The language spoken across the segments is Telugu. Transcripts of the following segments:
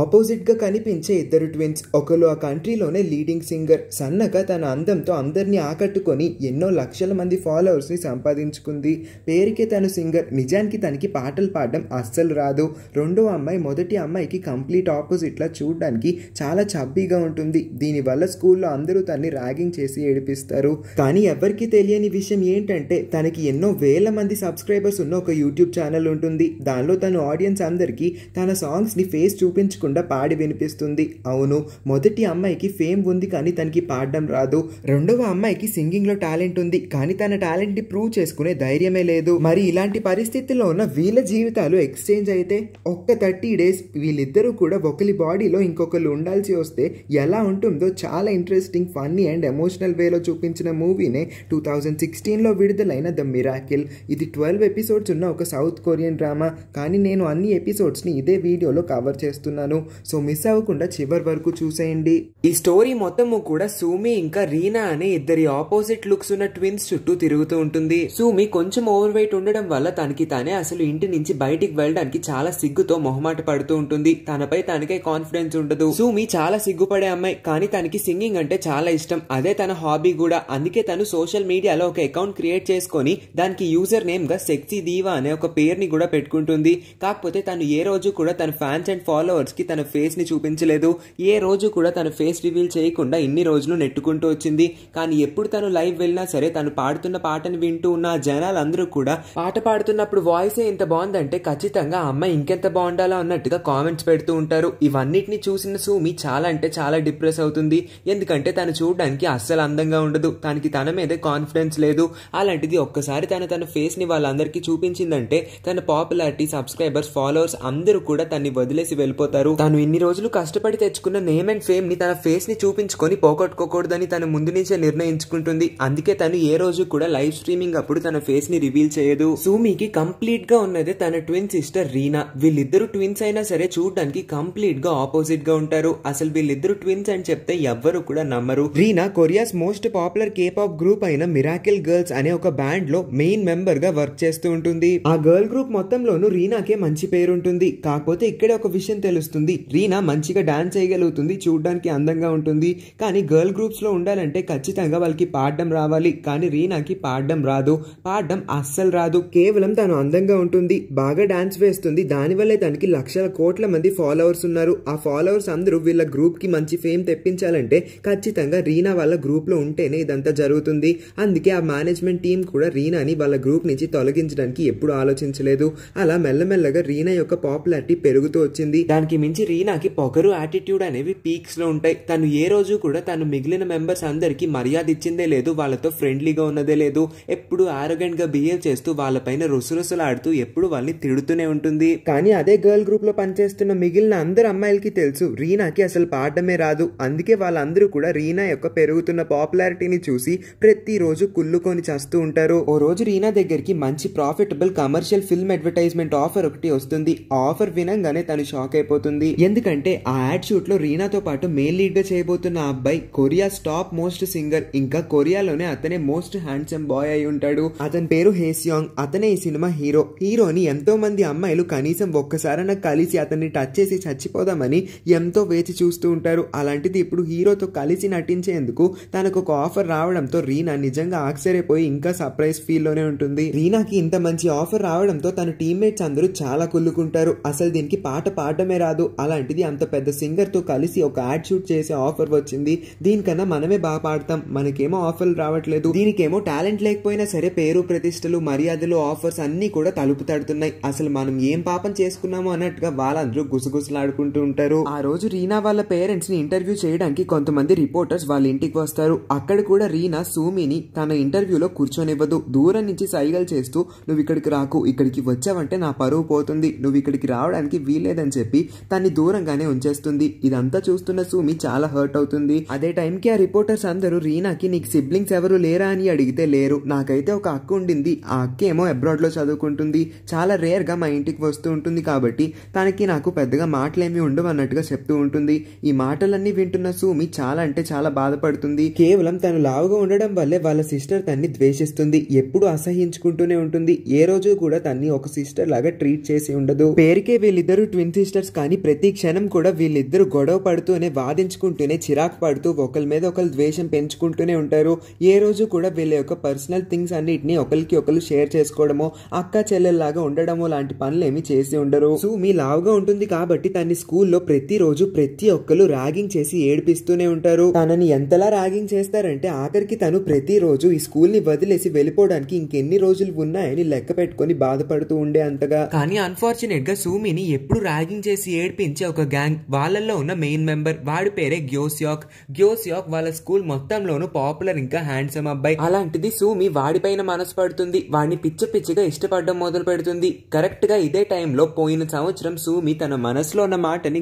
ఆపోజిట్గా కనిపించే ఇద్దరు ట్విన్స్ ఒకరు ఆ కంట్రీలోనే లీడింగ్ సింగర్ సన్నగా తన అందంతో అందరినీ ఆకట్టుకొని ఎన్నో లక్షల మంది ఫాలోవర్స్ని సంపాదించుకుంది పేరుకే తను సింగర్ నిజానికి తనకి పాటలు పాడడం అస్సలు రాదు రెండో అమ్మాయి మొదటి అమ్మాయికి కంప్లీట్ ఆపోజిట్లా చూడడానికి చాలా చబ్బీగా ఉంటుంది దీనివల్ల స్కూల్లో అందరూ తన్ని ర్యాగింగ్ చేసి ఏడిపిస్తారు కానీ ఎవరికి తెలియని విషయం ఏంటంటే తనకి ఎన్నో వేల మంది సబ్స్క్రైబర్స్ ఉన్న ఒక యూట్యూబ్ ఛానల్ ఉంటుంది దానిలో తన ఆడియన్స్ అందరికీ తన సాంగ్స్ని ఫేస్ చూపించుకు నేర్చుకుండా పాడి వినిపిస్తుంది అవును మొదటి అమ్మాయికి ఫేమ్ ఉంది కానీ తనకి పాడడం రాదు రెండవ అమ్మాయికి సింగింగ్లో టాలెంట్ ఉంది కానీ తన టాలెంట్ని ప్రూవ్ చేసుకునే ధైర్యమే లేదు మరి ఇలాంటి పరిస్థితుల్లో ఉన్న వీళ్ళ జీవితాలు ఎక్స్చేంజ్ అయితే ఒక్క థర్టీ డేస్ వీళ్ళిద్దరూ కూడా ఒకరి బాడీలో ఇంకొకరు ఉండాల్సి వస్తే ఎలా ఉంటుందో చాలా ఇంట్రెస్టింగ్ ఫన్నీ అండ్ ఎమోషనల్ వేలో చూపించిన మూవీనే టూ థౌజండ్ సిక్స్టీన్లో విడుదలైన ద మిరాకిల్ ఇది ట్వెల్వ్ ఎపిసోడ్స్ ఉన్న ఒక సౌత్ కొరియన్ డ్రామా కానీ నేను అన్ని ఎపిసోడ్స్ని ఇదే వీడియోలో కవర్ చేస్తున్నాను చేశాను సో మిస్ అవ్వకుండా చివరి వరకు చూసేయండి ఈ స్టోరీ మొత్తము కూడా సూమి ఇంకా రీనా అనే ఇద్దరి ఆపోజిట్ లుక్స్ ఉన్న ట్విన్స్ చుట్టూ తిరుగుతూ ఉంటుంది సూమి కొంచెం ఓవర్ వెయిట్ ఉండడం వల్ల తనకి తానే అసలు ఇంటి నుంచి బయటికి వెళ్ళడానికి చాలా సిగ్గుతో మొహమాట పడుతూ ఉంటుంది తనపై తనకే కాన్ఫిడెన్స్ ఉండదు సూమి చాలా సిగ్గుపడే అమ్మాయి కానీ తనకి సింగింగ్ అంటే చాలా ఇష్టం అదే తన హాబీ కూడా అందుకే తను సోషల్ మీడియాలో ఒక అకౌంట్ క్రియేట్ చేసుకొని దానికి యూజర్ నేమ్ గా సెక్సీ దీవా అనే ఒక పేరుని కూడా పెట్టుకుంటుంది కాకపోతే తను ఏ రోజు కూడా తన ఫ్యాన్స్ అండ్ ఫాలోవర్స్ కి తన ఫేస్ని చూపించలేదు ఏ రోజు కూడా తన ఫేస్ రివీల్ చేయకుండా ఇన్ని రోజులు నెట్టుకుంటూ వచ్చింది కానీ ఎప్పుడు తను లైవ్ వెళ్ళినా సరే తను పాడుతున్న పాటను వింటూ ఉన్న జనాలందరూ కూడా పాట పాడుతున్నప్పుడు వాయిస్ ఎంత బాగుందంటే ఖచ్చితంగా అమ్మాయి ఇంకెంత బాగుండాలో అన్నట్టుగా కామెంట్స్ పెడుతూ ఉంటారు ఇవన్నిటిని చూసిన సూమి చాలా అంటే చాలా డిప్రెస్ అవుతుంది ఎందుకంటే తను చూడడానికి అస్సలు అందంగా ఉండదు తనకి తన మీదే కాన్ఫిడెన్స్ లేదు అలాంటిది ఒక్కసారి తను తన ఫేస్ని వాళ్ళందరికీ చూపించిందంటే తన పాపులారిటీ సబ్స్క్రైబర్స్ ఫాలోవర్స్ అందరూ కూడా తన్ని వదిలేసి వెళ్ళిపోతారు చేశారు తను ఇన్ని రోజులు కష్టపడి తెచ్చుకున్న నేమ్ అండ్ ఫేమ్ ని తన ఫేస్ ని చూపించుకొని పోగొట్టుకోకూడదని తను ముందు నుంచే నిర్ణయించుకుంటుంది అందుకే తను ఏ రోజు కూడా లైవ్ స్ట్రీమింగ్ అప్పుడు తన ఫేస్ ని రివీల్ చేయదు సూమికి కంప్లీట్ గా ఉన్నది తన ట్విన్ సిస్టర్ రీనా వీళ్ళిద్దరు ట్విన్స్ అయినా సరే చూడడానికి కంప్లీట్ గా ఆపోజిట్ గా ఉంటారు అసలు వీళ్ళిద్దరు ట్విన్స్ అని చెప్తే ఎవ్వరు కూడా నమ్మరు రీనా కొరియాస్ మోస్ట్ పాపులర్ ఆఫ్ గ్రూప్ అయిన మిరాకిల్ గర్ల్స్ అనే ఒక బ్యాండ్ లో మెయిన్ మెంబర్ గా వర్క్ చేస్తూ ఉంటుంది ఆ గర్ల్ గ్రూప్ మొత్తంలోనూ రీనాకే మంచి పేరుంటుంది కాకపోతే ఇక్కడే ఒక విషయం తెలుస్తుంది కనిపిస్తుంది రీనా మంచిగా డాన్స్ చేయగలుగుతుంది చూడడానికి అందంగా ఉంటుంది కానీ గర్ల్ గ్రూప్స్లో ఉండాలంటే ఖచ్చితంగా వాళ్ళకి పాడడం రావాలి కానీ రీనాకి పాడడం రాదు పాడడం అస్సలు రాదు కేవలం తను అందంగా ఉంటుంది బాగా డాన్స్ వేస్తుంది దానివల్లే తనకి లక్షల కోట్ల మంది ఫాలోవర్స్ ఉన్నారు ఆ ఫాలోవర్స్ అందరూ వీళ్ళ గ్రూప్కి మంచి ఫేమ్ తెప్పించాలంటే ఖచ్చితంగా రీనా వాళ్ళ గ్రూప్లో ఉంటేనే ఇదంతా జరుగుతుంది అందుకే ఆ మేనేజ్మెంట్ టీం కూడా రీనాని వాళ్ళ గ్రూప్ నుంచి తొలగించడానికి ఎప్పుడు ఆలోచించలేదు అలా మెల్లమెల్లగా రీనా యొక్క పాపులారిటీ పెరుగుతూ వచ్చింది దానికి మించి రీనాకి పొగరు యాటిట్యూడ్ అనేవి పీక్స్లో ఉంటాయి తను ఏ రోజు కూడా తను మిగిలిన మెంబర్స్ అందరికీ మర్యాద ఇచ్చిందే లేదు వాళ్ళతో ఫ్రెండ్లీగా ఉన్నదే లేదు ఎప్పుడు ఆరోగ్యంగా బిహేవ్ చేస్తూ వాళ్ళపైన రుసరుసలాడుతూ ఎప్పుడు వాళ్ళని తిడుతూనే ఉంటుంది కానీ అదే గర్ల్ గ్రూప్లో పనిచేస్తున్న మిగిలిన అందరు అమ్మాయిలకి తెలుసు రీనాకి అసలు పాడడమే రాదు అందుకే వాళ్ళందరూ కూడా రీనా యొక్క పెరుగుతున్న పాపులారిటీని చూసి ప్రతిరోజు కుళ్ళుకొని చేస్తూ ఉంటారు ఓ రోజు రీనా దగ్గరికి మంచి profitable commercial film advertisement offer ఒకటి వస్తుంది ఆఫర్ వినంగానే తను షాక్ అయిపోతుంది ఉంటుంది ఎందుకంటే ఆ యాడ్ షూట్ లో రీనాతో పాటు మెయిన్ లీడ్ గా చేయబోతున్న అబ్బాయి కొరియా స్టాప్ మోస్ట్ సింగర్ ఇంకా కొరియాలోనే అతనే మోస్ట్ హ్యాండ్సమ్ బాయ్ అయి ఉంటాడు అతని పేరు హేసియాంగ్ అతనే ఈ సినిమా హీరో హీరోని ఎంతో మంది అమ్మాయిలు కనీసం ఒక్కసారైనా కలిసి అతన్ని టచ్ చేసి చచ్చిపోదామని ఎంతో వేచి చూస్తూ ఉంటారు అలాంటిది ఇప్పుడు హీరోతో కలిసి నటించేందుకు తనకు ఒక ఆఫర్ రావడంతో రీనా నిజంగా ఆశ్చర్యపోయి ఇంకా సర్ప్రైజ్ ఫీల్ లోనే ఉంటుంది రీనాకి ఇంత మంచి ఆఫర్ రావడంతో తన టీమ్మేట్స్ అందరూ చాలా కుల్లుకుంటారు అసలు దీనికి పాట పాడమే రాదు కాదు అలాంటిది అంత పెద్ద సింగర్తో కలిసి ఒక యాడ్ షూట్ చేసే ఆఫర్ వచ్చింది దీనికన్నా మనమే బాగా పాడతాం మనకేమో ఆఫర్లు రావట్లేదు దీనికేమో టాలెంట్ లేకపోయినా సరే పేరు ప్రతిష్టలు మర్యాదలు ఆఫర్స్ అన్నీ కూడా తలుపు తడుతున్నాయి అసలు మనం ఏం పాపం చేసుకున్నాము అన్నట్టుగా వాళ్ళందరూ గుసగుసలాడుకుంటూ ఉంటారు ఆ రోజు రీనా వాళ్ళ పేరెంట్స్ ని ఇంటర్వ్యూ చేయడానికి కొంతమంది రిపోర్టర్స్ వాళ్ళ ఇంటికి వస్తారు అక్కడ కూడా రీనా సూమిని తన ఇంటర్వ్యూలో కూర్చొనివ్వదు దూరం నుంచి సైగలు చేస్తూ నువ్వు ఇక్కడికి రాకు ఇక్కడికి వచ్చావంటే నా పరువు పోతుంది నువ్వు ఇక్కడికి రావడానికి వీల్లేదని చెప్పి తన్ని దూరంగానే ఉంచేస్తుంది ఇదంతా చూస్తున్న సూమి చాలా హర్ట్ అవుతుంది అదే టైంకి ఆ రిపోర్టర్స్ అందరూ రీనాకి నీకు సిబ్లింగ్స్ ఎవరు లేరా అని అడిగితే లేరు నాకైతే ఒక అక్క ఉండింది ఆ అక్క ఏమో లో చదువుకుంటుంది చాలా రేర్గా మా ఇంటికి వస్తూ ఉంటుంది కాబట్టి తనకి నాకు పెద్దగా మాటలేమి ఉండవు అన్నట్టుగా చెప్తూ ఉంటుంది ఈ మాటలన్నీ వింటున్న సూమి చాలా అంటే చాలా బాధపడుతుంది కేవలం తను లావుగా ఉండడం వల్లే వాళ్ళ సిస్టర్ తన్ని ద్వేషిస్తుంది ఎప్పుడు అసహించుకుంటూనే ఉంటుంది ఏ రోజు కూడా తన్ని ఒక సిస్టర్ లాగా ట్రీట్ చేసి ఉండదు పేరుకే వీళ్ళిద్దరూ ట్విన్ సిస్టర్స్ కానీ ప్రతి క్షణం కూడా వీళ్ళిద్దరు గొడవ పడుతూనే వాదించుకుంటూనే చిరాకు పడుతూ ఒకరి మీద ఒకరు ద్వేషం పెంచుకుంటూనే ఉంటారు ఏ రోజు కూడా వీళ్ళ యొక్క పర్సనల్ థింగ్స్ అన్నిటిని ఒకరికి ఒకరు షేర్ చేసుకోవడమో అక్క చెల్లెల్లాగా ఉండడమో లాంటి పనులు ఏమి చేసి ఉండరు మీ లావుగా ఉంటుంది కాబట్టి తన్ని స్కూల్లో ప్రతిరోజు ప్రతి ఒక్కరు ర్యాగింగ్ చేసి ఏడిపిస్తూనే ఉంటారు తనని ఎంతలా ర్యాగింగ్ చేస్తారంటే ఆఖరికి తను ప్రతిరోజు ఈ స్కూల్ని వదిలేసి వెళ్ళిపోవడానికి ఇంకెన్ని రోజులు ఉన్నాయని లెక్క పెట్టుకుని బాధపడుతూ ఉండే అంతగా కానీ అన్ఫార్చునేట్ గా సూమిని ఎప్పుడు ర్యాగింగ్ చేసి ఏడ్పించే ఒక గ్యాంగ్ వాళ్ళల్లో ఉన్న మెయిన్ మెంబర్ వాడి పేరే గ్యోస్యాక్ గ్యోస్యాక్ వాళ్ళ స్కూల్ మొత్తంలోనూ పాపులర్ ఇంకా హ్యాండ్సమ్ అబ్బాయి అలాంటిది సూమి వాడిపైన మనసు పడుతుంది వాడిని పిచ్చి పిచ్చిగా ఇష్టపడడం మొదలు పెడుతుంది కరెక్ట్ గా ఇదే టైంలో పోయిన సంవత్సరం సూమి తన మనసులో ఉన్న మాటని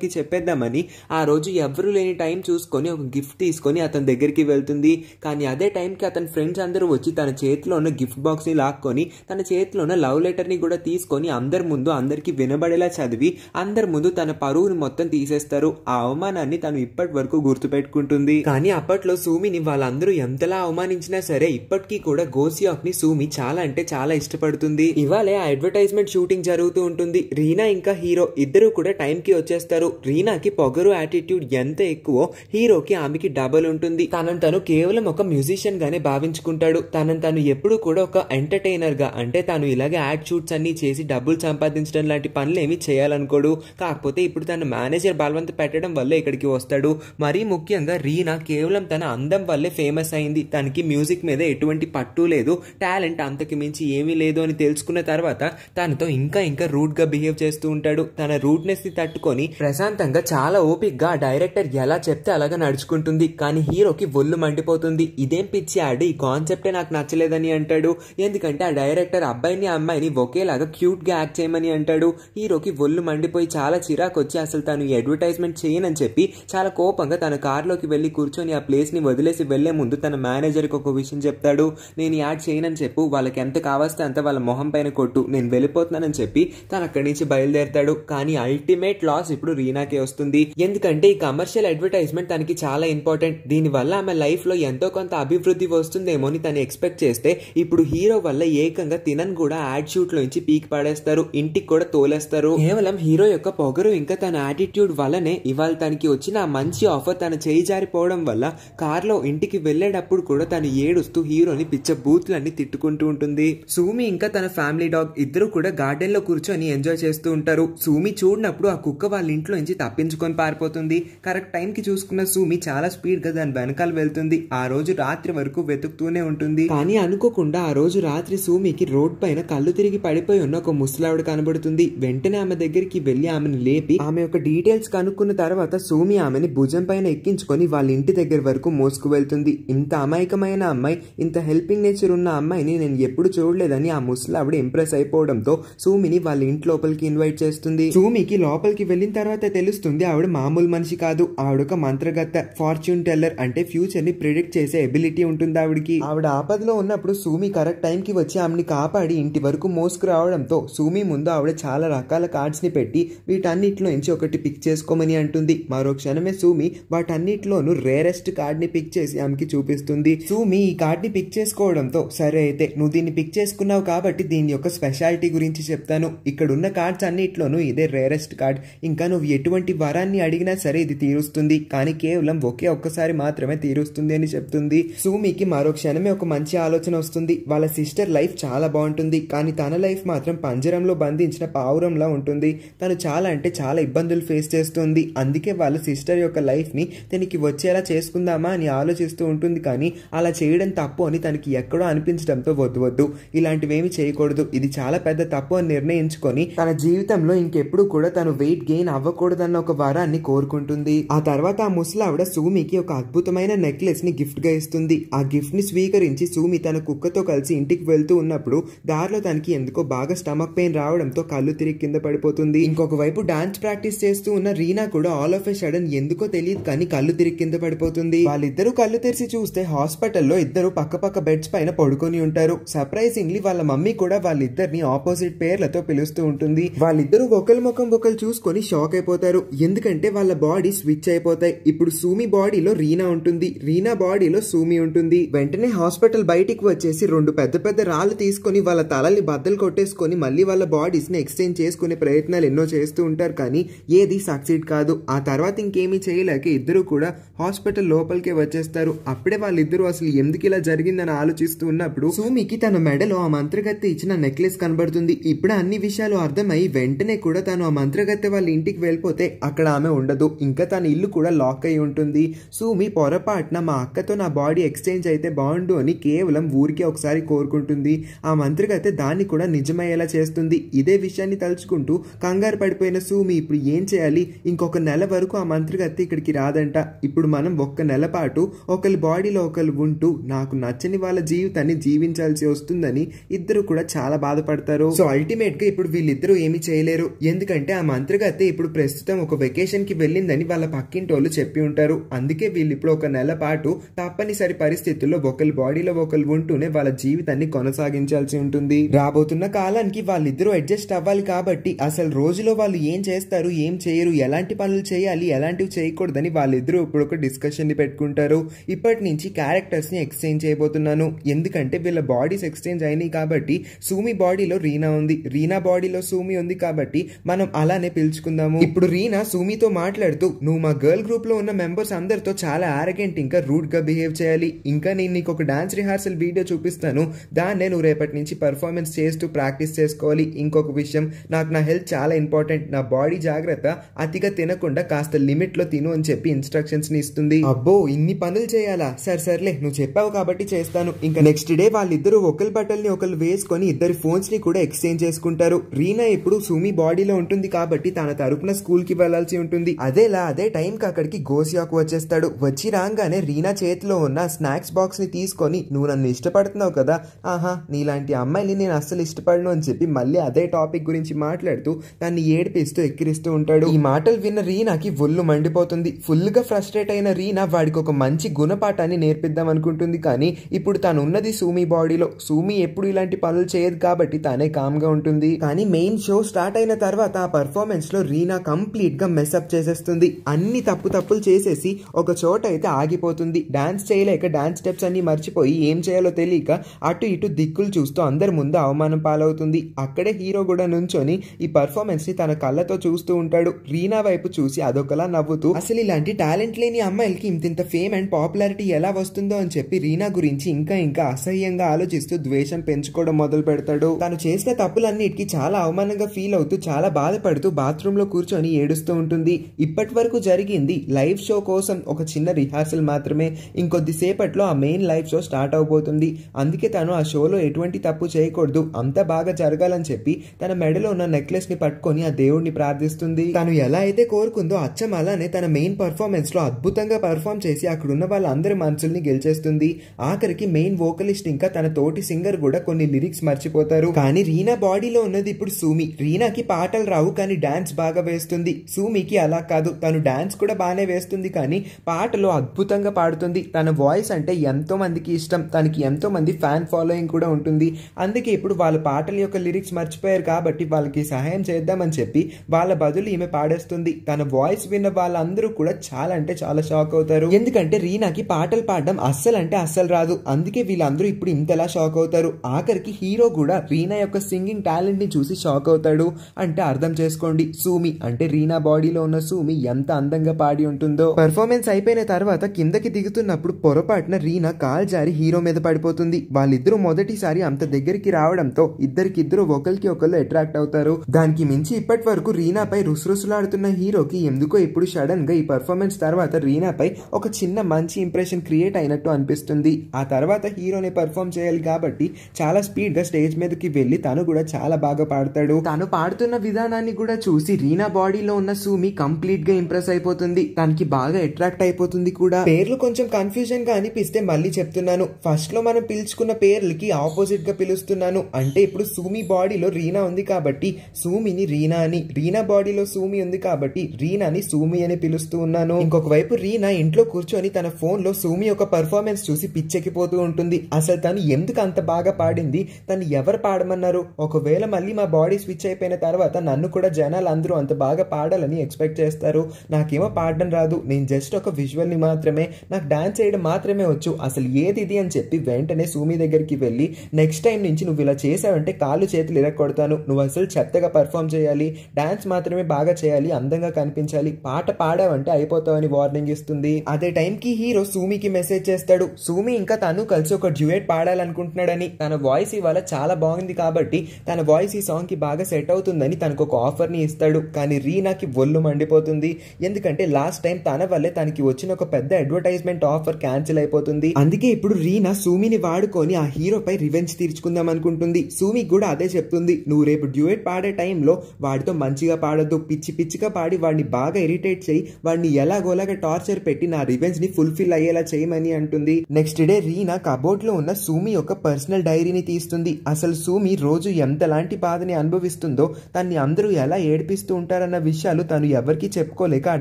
కి చెప్పేద్దామని ఆ రోజు ఎవరు లేని టైం చూసుకొని ఒక గిఫ్ట్ తీసుకొని అతని దగ్గరికి వెళ్తుంది కానీ అదే టైంకి అతని ఫ్రెండ్స్ అందరూ వచ్చి తన చేతిలో ఉన్న గిఫ్ట్ బాక్స్ ని లాక్కొని తన చేతిలో ఉన్న లవ్ లెటర్ ని కూడా తీసుకొని అందరి ముందు అందరికి వినబడేలా చదివి అందరు అందరి ముందు తన పరువును మొత్తం తీసేస్తారు ఆ అవమానాన్ని తను ఇప్పటి వరకు గుర్తుపెట్టుకుంటుంది కానీ అప్పట్లో సూమిని వాళ్ళందరూ ఎంతలా అవమానించినా సరే ఇప్పటికీ కూడా గోసియాక్ ని సూమి చాలా అంటే చాలా ఇష్టపడుతుంది ఇవాళ ఆ అడ్వర్టైజ్మెంట్ షూటింగ్ జరుగుతూ ఉంటుంది రీనా ఇంకా హీరో ఇద్దరు కూడా టైం కి వచ్చేస్తారు రీనాకి పొగరు యాటిట్యూడ్ ఎంత ఎక్కువో హీరోకి ఆమెకి డబల్ ఉంటుంది తనను తను కేవలం ఒక మ్యూజిషియన్ గానే భావించుకుంటాడు తనను తను ఎప్పుడు కూడా ఒక ఎంటర్టైనర్ గా అంటే తాను ఇలాగే యాడ్ షూట్స్ అన్ని చేసి డబ్బులు సంపాదించడం లాంటి పనులు ఏమి చేయాలనుకోడు కాకపోతే ఇప్పుడు తన మేనేజర్ బలవంత పెట్టడం వల్ల ఇక్కడికి వస్తాడు మరీ ముఖ్యంగా రీనా కేవలం తన అందం వల్లే ఫేమస్ అయింది తనకి మ్యూజిక్ మీద ఎటువంటి పట్టు లేదు టాలెంట్ అంతకు మించి ఏమీ లేదు అని తెలుసుకున్న తర్వాత తనతో ఇంకా ఇంకా రూట్ గా బిహేవ్ చేస్తూ ఉంటాడు తన ని తట్టుకొని ప్రశాంతంగా చాలా ఓపిక్గా డైరెక్టర్ ఎలా చెప్తే అలాగా నడుచుకుంటుంది కానీ హీరోకి ఒళ్ళు మండిపోతుంది ఇదేం పిచ్చి ఆడి ఈ కాన్సెప్టే నాకు నచ్చలేదని అంటాడు ఎందుకంటే ఆ డైరెక్టర్ అబ్బాయిని అమ్మాయిని ఒకేలాగా క్యూట్ గా యాక్ట్ చేయమని అంటాడు హీరోకి ఒళ్ళు మండిపోయి చాలా చిరాకు వచ్చి అసలు తను ఈ అడ్వర్టైజ్మెంట్ చేయనని చెప్పి చాలా కోపంగా తన కారులోకి వెళ్ళి కూర్చొని ఆ ప్లేస్ని వదిలేసి వెళ్లే ముందు తన మేనేజర్కి ఒక విషయం చెప్తాడు నేను యాడ్ చేయనని చెప్పు వాళ్ళకి ఎంత కావస్తే అంత వాళ్ళ మొహం పైన కొట్టు నేను వెళ్ళిపోతున్నానని చెప్పి తను అక్కడి నుంచి బయలుదేరతాడు కానీ అల్టిమేట్ లాస్ ఇప్పుడు రీనాకే వస్తుంది ఎందుకంటే ఈ కమర్షియల్ అడ్వర్టైజ్మెంట్ తనకి చాలా ఇంపార్టెంట్ దీని వల్ల ఆమె లైఫ్లో ఎంతో కొంత అభివృద్ధి వస్తుందేమో అని తను ఎక్స్పెక్ట్ చేస్తే ఇప్పుడు హీరో వల్ల ఏకంగా తినన్ కూడా యాడ్ షూట్ నుంచి పీక్ పాడేస్తారు ఇంటికి కూడా తోలేస్తారు కేవలం హీరో యొక్క పొగరు ఇంకా తన యాటిట్యూడ్ వల్లనే ఇవాళ తనకి వచ్చిన మంచి ఆఫర్ తన చేయి జారిపోవడం వల్ల కార్లో ఇంటికి వెళ్ళేటప్పుడు కూడా తను ఏడుస్తూ హీరోని పిచ్చ బూత్లన్నీ తిట్టుకుంటూ ఉంటుంది సూమి ఇంకా తన ఫ్యామిలీ డాగ్ ఇద్దరు కూడా గార్డెన్ లో కూర్చొని ఎంజాయ్ చేస్తూ ఉంటారు సూమి చూడనప్పుడు ఆ కుక్క వాళ్ళ ఇంట్లో నుంచి తప్పించుకొని పారిపోతుంది కరెక్ట్ టైం కి చూసుకున్న సూమి చాలా స్పీడ్ గా దాని వెనకాల వెళ్తుంది ఆ రోజు రాత్రి వరకు వెతుకుతూనే ఉంటుంది కానీ అనుకోకుండా ఆ రోజు రాత్రి సూమికి రోడ్ పైన కళ్ళు తిరిగి పడిపోయి ఉన్న ఒక ముసలావిడ కనబడుతుంది వెంటనే ఆమె దగ్గరికి వెళ్ళి ఆమెను లేపి ఆమె యొక్క డీటెయిల్స్ కనుక్కున్న తర్వాత సోమి ఆమెని భుజం పైన ఎక్కించుకొని వాళ్ళ ఇంటి దగ్గర వరకు మోసుకు వెళ్తుంది ఇంత అమాయకమైన అమ్మాయి ఇంత హెల్పింగ్ నేచర్ ఉన్న అమ్మాయిని నేను ఎప్పుడు చూడలేదని ఆ ముసలావిడ ఇంప్రెస్ అయిపోవడంతో సూమిని వాళ్ళ ఇంటి లోపలికి ఇన్వైట్ చేస్తుంది సూమికి లోపలికి వెళ్ళిన తర్వాత తెలుస్తుంది ఆవిడ మామూలు మనిషి కాదు ఆవిడ ఒక మంత్రగత్త ఫార్చ్యూన్ టెల్లర్ అంటే ఫ్యూచర్ ని ప్రిడిక్ట్ చేసే ఎబిలిటీ ఉంటుంది ఆవిడకి ఆవిడ ఆపదలో ఉన్నప్పుడు సూమి కరెక్ట్ టైం కి వచ్చి ఆమెని కాపాడి ఇంటి వరకు మోసుకురావడంతో సూమి ముందు ఆవిడ చాలా రకాల కార్డ్స్ ని పెట్టి వీటన్నిటిలో నుంచి ఒకటి పిక్ చేసుకోమని అంటుంది మరో క్షణమే సూమి వాటన్నిటిలోనూ రేరెస్ట్ కార్డ్ని పిక్ చేసి ఆమెకి చూపిస్తుంది సూమి ఈ కార్డ్ని పిక్ చేసుకోవడంతో సరే అయితే నువ్వు దీన్ని పిక్ చేసుకున్నావు కాబట్టి దీని యొక్క స్పెషాలిటీ గురించి చెప్తాను ఇక్కడ ఉన్న కార్డ్స్ అన్నిటిలోనూ ఇదే రేరెస్ట్ కార్డ్ ఇంకా నువ్వు ఎటువంటి వరాన్ని అడిగినా సరే ఇది తీరుస్తుంది కానీ కేవలం ఒకే ఒక్కసారి మాత్రమే తీరుస్తుంది అని చెప్తుంది సూమికి మరో క్షణమే ఒక మంచి ఆలోచన వస్తుంది వాళ్ళ సిస్టర్ లైఫ్ చాలా బాగుంటుంది కానీ తన లైఫ్ మాత్రం పంజరంలో బంధించిన పావురంలా ఉంటుంది తను చాలా చాలా అంటే చాలా ఇబ్బందులు ఫేస్ చేస్తుంది అందుకే వాళ్ళ సిస్టర్ యొక్క లైఫ్ని తనకి వచ్చేలా చేసుకుందామా అని ఆలోచిస్తూ ఉంటుంది కానీ అలా చేయడం తప్పు అని తనకి ఎక్కడో అనిపించడంతో వద్దు వద్దు ఇలాంటివేమి చేయకూడదు ఇది చాలా పెద్ద తప్పు అని నిర్ణయించుకొని తన జీవితంలో ఇంకెప్పుడు కూడా తను వెయిట్ గెయిన్ అవ్వకూడదన్న ఒక వరాన్ని కోరుకుంటుంది ఆ తర్వాత ఆ ముసలావిడ సూమికి ఒక అద్భుతమైన నెక్లెస్ ని గిఫ్ట్ గా ఇస్తుంది ఆ గిఫ్ట్ ని స్వీకరించి సూమి తన కుక్కతో కలిసి ఇంటికి వెళ్తూ ఉన్నప్పుడు దారిలో తనకి ఎందుకో బాగా స్టమక్ పెయిన్ రావడంతో కళ్ళు తిరిగి కింద పడిపోతుంది ఇంకొక ఒకవైపు డాన్స్ ప్రాక్టీస్ చేస్తూ ఉన్న రీనా కూడా ఆల్ ఆఫ్ ఎ సడన్ ఎందుకో తెలియదు కానీ కళ్ళు తిరిగి కింద పడిపోతుంది వాళ్ళిద్దరూ కళ్ళు తెరిచి చూస్తే హాస్పిటల్లో ఇద్దరు పక్కపక్క బెడ్స్ పైన పడుకొని ఉంటారు సర్ప్రైజింగ్లీ వాళ్ళ మమ్మీ కూడా వాళ్ళిద్దరిని ఆపోజిట్ పేర్లతో పిలుస్తూ ఉంటుంది వాళ్ళిద్దరూ ఒకరి ముఖం ఒకరు చూసుకొని షాక్ అయిపోతారు ఎందుకంటే వాళ్ళ బాడీ స్విచ్ అయిపోతాయి ఇప్పుడు సూమి బాడీలో రీనా ఉంటుంది రీనా బాడీలో సూమి ఉంటుంది వెంటనే హాస్పిటల్ బయటికి వచ్చేసి రెండు పెద్ద పెద్ద రాళ్ళు తీసుకొని వాళ్ళ తలని బద్దలు కొట్టేసుకొని మళ్ళీ వాళ్ళ బాడీస్ ని ఎక్స్చేంజ్ చేసుకునే ప్రయత్నాలు ఎన్నో చేస్తారు చేస్తూ ఉంటారు కానీ ఏది సక్సీడ్ కాదు ఆ తర్వాత ఇంకేమీ చేయలేక ఇద్దరు కూడా హాస్పిటల్ లోపలికే వచ్చేస్తారు అప్పుడే వాళ్ళిద్దరూ అసలు ఎందుకు ఇలా జరిగిందని ఆలోచిస్తూ ఉన్నప్పుడు సూమికి తన మెడలో ఆ మంత్రగత్తె ఇచ్చిన నెక్లెస్ కనబడుతుంది ఇప్పుడు అన్ని విషయాలు అర్థమై వెంటనే కూడా తను ఆ మంత్రగత్తె వాళ్ళ ఇంటికి వెళ్ళిపోతే అక్కడ ఆమె ఉండదు ఇంకా తన ఇల్లు కూడా లాక్ అయి ఉంటుంది సూమి పొరపాటున మా అక్కతో నా బాడీ ఎక్స్చేంజ్ అయితే బాగుండు అని కేవలం ఊరికే ఒకసారి కోరుకుంటుంది ఆ మంత్రగత్తె దాన్ని కూడా నిజమయ్యేలా చేస్తుంది ఇదే విషయాన్ని తలుచుకుంటూ కంగారు పడిపోతుంది పడిపోయిన సూమి ఇప్పుడు ఏం చేయాలి ఇంకొక నెల వరకు ఆ మంత్రిగత్తి ఇక్కడికి రాదంట ఇప్పుడు మనం ఒక్క నెల పాటు ఒకరి బాడీలో ఒకరు ఉంటూ నాకు నచ్చని వాళ్ళ జీవితాన్ని జీవించాల్సి వస్తుందని ఇద్దరు కూడా చాలా బాధపడతారు సో అల్టిమేట్ గా ఇప్పుడు వీళ్ళిద్దరూ ఏమి చేయలేరు ఎందుకంటే ఆ మంత్రిగత్తి ఇప్పుడు ప్రస్తుతం ఒక వెకేషన్ కి వెళ్ళిందని వాళ్ళ పక్కింటి వాళ్ళు చెప్పి ఉంటారు అందుకే వీళ్ళు ఇప్పుడు ఒక నెల పాటు తప్పనిసరి పరిస్థితుల్లో ఒకరి బాడీలో ఒకరు ఉంటూనే వాళ్ళ జీవితాన్ని కొనసాగించాల్సి ఉంటుంది రాబోతున్న కాలానికి వాళ్ళిద్దరూ అడ్జస్ట్ అవ్వాలి కాబట్టి అసలు రోజులో వాళ్ళు వాళ్ళు ఏం చేస్తారు ఏం చేయరు ఎలాంటి పనులు చేయాలి ఎలాంటివి చేయకూడదని వాళ్ళిద్దరూ ఇప్పుడు ఒక డిస్కషన్ని పెట్టుకుంటారు ఇప్పటి నుంచి క్యారెక్టర్స్ని ఎక్స్చేంజ్ చేయబోతున్నాను ఎందుకంటే వీళ్ళ బాడీస్ ఎక్స్చేంజ్ అయినాయి కాబట్టి సూమి బాడీలో రీనా ఉంది రీనా బాడీలో సూమి ఉంది కాబట్టి మనం అలానే పిలుచుకుందాము ఇప్పుడు రీనా సూమితో మాట్లాడుతూ నువ్వు మా గర్ల్ గ్రూప్లో ఉన్న మెంబర్స్ అందరితో చాలా ఆరగెంట్ ఇంకా గా బిహేవ్ చేయాలి ఇంకా నేను నీకు ఒక డాన్స్ రిహార్సల్ వీడియో చూపిస్తాను దాన్నే నువ్వు రేపటి నుంచి పర్ఫార్మెన్స్ చేస్తూ ప్రాక్టీస్ చేసుకోవాలి ఇంకొక విషయం నాకు నా హెల్త్ చాలా ఇంపార్టెంట్ మూమెంట్ నా బాడీ జాగ్రత్త అతిగా తినకుండా కాస్త లిమిట్లో తిను అని చెప్పి ఇన్స్ట్రక్షన్స్ని ఇస్తుంది అబ్బో ఇన్ని పనులు చేయాలా సరే సర్లే నువ్వు చెప్పావు కాబట్టి చేస్తాను ఇంకా నెక్స్ట్ డే వాళ్ళిద్దరూ ఒకరి బట్టల్ని ఒకరు వేసుకొని ఫోన్స్ ఫోన్స్ని కూడా ఎక్స్చేంజ్ చేసుకుంటారు రీనా ఇప్పుడు సుమి బాడీలో ఉంటుంది కాబట్టి తన తరపున కి వెళ్లాల్సి ఉంటుంది అదేలా అదే టైంకి అక్కడికి గోసియాకు వచ్చేస్తాడు వచ్చి రాగానే రీనా చేతిలో ఉన్న స్నాక్స్ బాక్స్ని తీసుకొని నువ్వు నన్ను ఇష్టపడుతున్నావు కదా ఆహా నీలాంటి అమ్మాయిని నేను అస్సలు ఇష్టపడను అని చెప్పి మళ్ళీ అదే టాపిక్ గురించి మాట్లాడుతూ దాన్ని ఏడు ఏడిపిస్తూ ఎక్కిరిస్తూ ఉంటాడు ఈ మాటలు విన్న రీనాకి ఒళ్ళు మండిపోతుంది ఫుల్ గా ఫ్రస్ట్రేట్ అయిన రీనా వాడికి ఒక మంచి గుణపాఠాన్ని నేర్పిద్దాం అనుకుంటుంది కానీ ఇప్పుడు తాను ఉన్నది సూమి బాడీలో సూమి ఎప్పుడు ఇలాంటి పనులు చేయదు కాబట్టి తానే కామ్గా ఉంటుంది కానీ మెయిన్ షో స్టార్ట్ అయిన తర్వాత ఆ పర్ఫార్మెన్స్ లో రీనా కంప్లీట్ గా మెస్అప్ చేసేస్తుంది అన్ని తప్పు తప్పులు చేసేసి ఒక చోట అయితే ఆగిపోతుంది డాన్స్ చేయలేక డాన్స్ స్టెప్స్ అన్ని మర్చిపోయి ఏం చేయాలో తెలియక అటు ఇటు దిక్కులు చూస్తూ అందరి ముందు అవమానం పాలవుతుంది అక్కడే హీరో కూడా నుంచొని ఈ పర్ఫార్మెన్స్ ని తన కళ్ళతో చూస్తూ ఉంటాడు రీనా వైపు చూసి అదొకలా నవ్వుతూ అసలు ఇలాంటి టాలెంట్ లేని అమ్మాయిలకి ఇంతింత ఫేమ్ అండ్ పాపులారిటీ ఎలా వస్తుందో అని చెప్పి రీనా గురించి ఇంకా ఇంకా అసహ్యంగా ఆలోచిస్తూ ద్వేషం పెంచుకోవడం మొదలు పెడతాడు తను చేసిన తప్పులన్నిటికీ చాలా అవమానంగా ఫీల్ అవుతూ చాలా బాధపడుతూ బాత్రూమ్ లో కూర్చొని ఏడుస్తూ ఉంటుంది ఇప్పటి వరకు జరిగింది లైవ్ షో కోసం ఒక చిన్న రిహార్సల్ మాత్రమే ఇంకొద్దిసేపట్లో ఆ మెయిన్ లైవ్ షో స్టార్ట్ అవబోతుంది అందుకే తను ఆ షోలో ఎటువంటి తప్పు చేయకూడదు అంత బాగా జరగాలని చెప్పి తన మెడలో ఉన్న నెక్లెస్ ని పట్టుకొని ఆ దేవుడు దేవుణ్ణి ప్రార్థిస్తుంది తను ఎలా అయితే కోరుకుందో అచ్చం అలానే తన మెయిన్ పర్ఫార్మెన్స్ లో అద్భుతంగా పర్ఫామ్ చేసి అక్కడున్న వాళ్ళందరి మనసుల్ని గెలిచేస్తుంది ఆఖరికి మెయిన్ వోకలిస్ట్ ఇంకా తన తోటి సింగర్ కూడా కొన్ని లిరిక్స్ మర్చిపోతారు కానీ రీనా బాడీలో ఉన్నది ఇప్పుడు సూమి రీనాకి పాటలు రావు కానీ డాన్స్ బాగా వేస్తుంది సూమికి అలా కాదు తను డాన్స్ కూడా బాగానే వేస్తుంది కానీ పాటలు అద్భుతంగా పాడుతుంది తన వాయిస్ అంటే ఎంతో మందికి ఇష్టం తనకి ఎంతో మంది ఫ్యాన్ ఫాలోయింగ్ కూడా ఉంటుంది అందుకే ఇప్పుడు వాళ్ళ పాటల యొక్క లిరిక్స్ మర్చిపోయారు కాబట్టి వాళ్ళకి సహాయం చేద్దామని చెప్పి చెప్పి వాళ్ళ బదులు ఈమె పాడేస్తుంది తన వాయిస్ విన్న వాళ్ళందరూ కూడా చాలా అంటే చాలా షాక్ అవుతారు ఎందుకంటే రీనాకి పాటలు పాడడం అస్సలు అంటే అస్సలు రాదు అందుకే వీళ్ళందరూ ఇప్పుడు ఇంతలా షాక్ అవుతారు ఆఖరికి హీరో కూడా రీనా యొక్క సింగింగ్ టాలెంట్ ని చూసి షాక్ అవుతాడు అంటే అర్థం చేసుకోండి సూమి అంటే రీనా బాడీలో ఉన్న సూమి ఎంత అందంగా పాడి ఉంటుందో పర్ఫార్మెన్స్ అయిపోయిన తర్వాత కిందకి దిగుతున్నప్పుడు పొరపాటున రీనా కాల్ జారి హీరో మీద పడిపోతుంది వాళ్ళిద్దరూ మొదటిసారి అంత దగ్గరికి రావడంతో ఇద్దరికిద్దరు ఒకరికి ఒకళ్ళు అట్రాక్ట్ అవుతారు దానికి మించి ఇప్పటి ఇప్పటి వరకు రీనాపై రుసరుసలాడుతున్న హీరోకి ఎందుకో ఇప్పుడు గా ఈ పర్ఫార్మెన్స్ తర్వాత రీనాపై ఒక చిన్న మంచి ఇంప్రెషన్ క్రియేట్ అయినట్టు అనిపిస్తుంది ఆ తర్వాత హీరోని పర్ఫామ్ చేయాలి కాబట్టి చాలా స్పీడ్గా స్టేజ్ మీదకి వెళ్ళి తను కూడా చాలా బాగా పాడతాడు తను పాడుతున్న విధానాన్ని కూడా చూసి రీనా బాడీలో ఉన్న సూమి కంప్లీట్ గా ఇంప్రెస్ అయిపోతుంది తనకి బాగా అట్రాక్ట్ అయిపోతుంది కూడా పేర్లు కొంచెం గా అనిపిస్తే మళ్ళీ చెప్తున్నాను ఫస్ట్ లో మనం పిలుచుకున్న పేర్లకి ఆపోజిట్ గా పిలుస్తున్నాను అంటే ఇప్పుడు సూమి బాడీలో రీనా ఉంది కాబట్టి సూమిని రీనా కానీ రీనా బాడీలో సూమి ఉంది కాబట్టి రీనాని సూమి అని పిలుస్తూ ఉన్నాను ఇంకొక వైపు రీనా ఇంట్లో కూర్చొని తన ఫోన్ లో సూమి యొక్క పర్ఫార్మెన్స్ చూసి పిచ్చెక్కిపోతూ ఉంటుంది అసలు తను ఎందుకు అంత బాగా పాడింది తను ఎవరు పాడమన్నారు ఒకవేళ మళ్ళీ మా బాడీ స్విచ్ అయిపోయిన తర్వాత నన్ను కూడా జనాలు అందరూ అంత బాగా పాడాలని ఎక్స్పెక్ట్ చేస్తారు నాకేమో పాడడం రాదు నేను జస్ట్ ఒక విజువల్ని మాత్రమే నాకు డాన్స్ చేయడం మాత్రమే వచ్చు అసలు ఏది ఇది అని చెప్పి వెంటనే సూమి దగ్గరికి వెళ్ళి నెక్స్ట్ టైం నుంచి నువ్వు ఇలా చేసావంటే కాళ్ళు చేతులు ఇరగొడతాను నువ్వు అసలు చెత్తగా పర్ఫామ్ చేయాలి డాన్స్ మాత్రమే బాగా చేయాలి అందంగా కనిపించాలి పాట పాడావంటే అయిపోతావని వార్నింగ్ ఇస్తుంది అదే టైంకి హీరో సూమికి మెసేజ్ చేస్తాడు సూమి ఇంకా తను కలిసి ఒక డ్యూయట్ పాడాలనుకుంటున్నాడని తన వాయిస్ ఇవాళ చాలా బాగుంది కాబట్టి తన వాయిస్ ఈ సాంగ్ కి బాగా సెట్ అవుతుందని తనకు ఒక ఆఫర్ని ఇస్తాడు కానీ రీనాకి ఒళ్ళు మండిపోతుంది ఎందుకంటే లాస్ట్ టైం తన వల్లే తనకి వచ్చిన ఒక పెద్ద అడ్వర్టైజ్మెంట్ ఆఫర్ క్యాన్సిల్ అయిపోతుంది అందుకే ఇప్పుడు రీనా సూమిని వాడుకొని ఆ హీరోపై రివెంజ్ తీర్చుకుందాం అనుకుంటుంది సూమి కూడా అదే చెప్తుంది నువ్వు రేపు డ్యూయట్ పాడే టైంలో వాడితో వాడితో మంచిగా పాడొద్దు పిచ్చి పిచ్చిగా పాడి వాడిని బాగా ఇరిటేట్ చేయి వాడిని ఎలాగోలాగా టార్చర్ పెట్టి నా రివెంజ్ ని ఫుల్ఫిల్ అయ్యేలా చేయమని అంటుంది నెక్స్ట్ డే రీనా కబోర్డ్ లో ఉన్న సూమి యొక్క పర్సనల్ డైరీని తీస్తుంది అసలు సూమి రోజు ఎంతలాంటి బాధని అనుభవిస్తుందో తన్ని అందరూ ఎలా ఏడిపిస్తూ ఉంటారన్న విషయాలు తను ఎవరికి చెప్పుకోలేక ఆ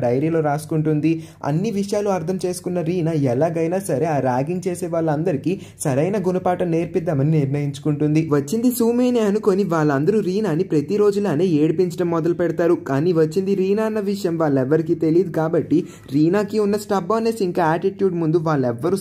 డైరీలో రాసుకుంటుంది అన్ని విషయాలు అర్థం చేసుకున్న రీనా ఎలాగైనా సరే ఆ ర్యాగింగ్ చేసే వాళ్ళందరికీ సరైన గుణపాఠం నేర్పిద్దామని నిర్ణయించుకుంటుంది వచ్చింది సూమిని అనుకొని వాళ్ళందరూ రీనాని రోజులానే ఏడిపించడం ఏడ్చడం మొదలు పెడతారు కానీ వచ్చింది రీనా అన్న విషయం వాళ్ళెవ్వరికి తెలియదు కాబట్టి రీనాకి ఉన్న స్టబ్ అనేసి ఇంకా యాటిట్యూడ్ ముందు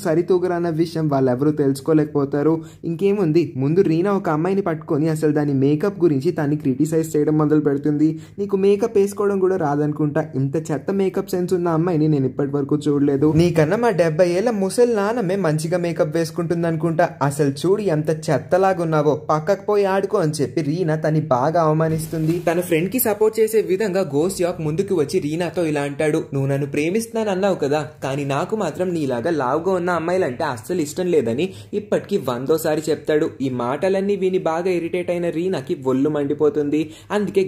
సరితూగరు అన్న విషయం వాళ్ళెవరూ తెలుసుకోలేకపోతారు ఇంకేముంది ముందు రీనా ఒక అమ్మాయిని పట్టుకొని అసలు దాని మేకప్ గురించి తాన్ని క్రిటిసైజ్ చేయడం మొదలు పెడుతుంది నీకు మేకప్ వేసుకోవడం కూడా రాదనుకుంటా ఇంత చెత్త మేకప్ సెన్స్ ఉన్న అమ్మాయిని నేను ఇప్పటి వరకు చూడలేదు నీకన్నా మా డెబ్బై ఏళ్ళ ముసలి నానమే మంచిగా మేకప్ వేసుకుంటుంది అనుకుంటా అసలు చూడు ఎంత చెత్తలాగున్నావో పక్కకు పోయి ఆడుకో అని చెప్పి రీనా తని బాగా అవమానిస్తుంది తన ఫ్రెండ్ కి సపోర్ట్ చేసే విధంగా గోస్ యాక్ ముందుకు వచ్చి రీనాతో ఇలా అంటాడు నువ్వు నన్ను ప్రేమిస్తున్నాను అన్నావు కదా కానీ నాకు మాత్రం నీలాగా లావుగా ఉన్న అమ్మాయిలంటే అస్సలు ఇష్టం లేదని ఇప్పటికీ వందోసారి చెప్తాడు ఈ మాటలన్నీ విని బాగా ఇరిటేట్ అయిన రీనాకి ఒళ్ళు మండిపోతుంది అందుకే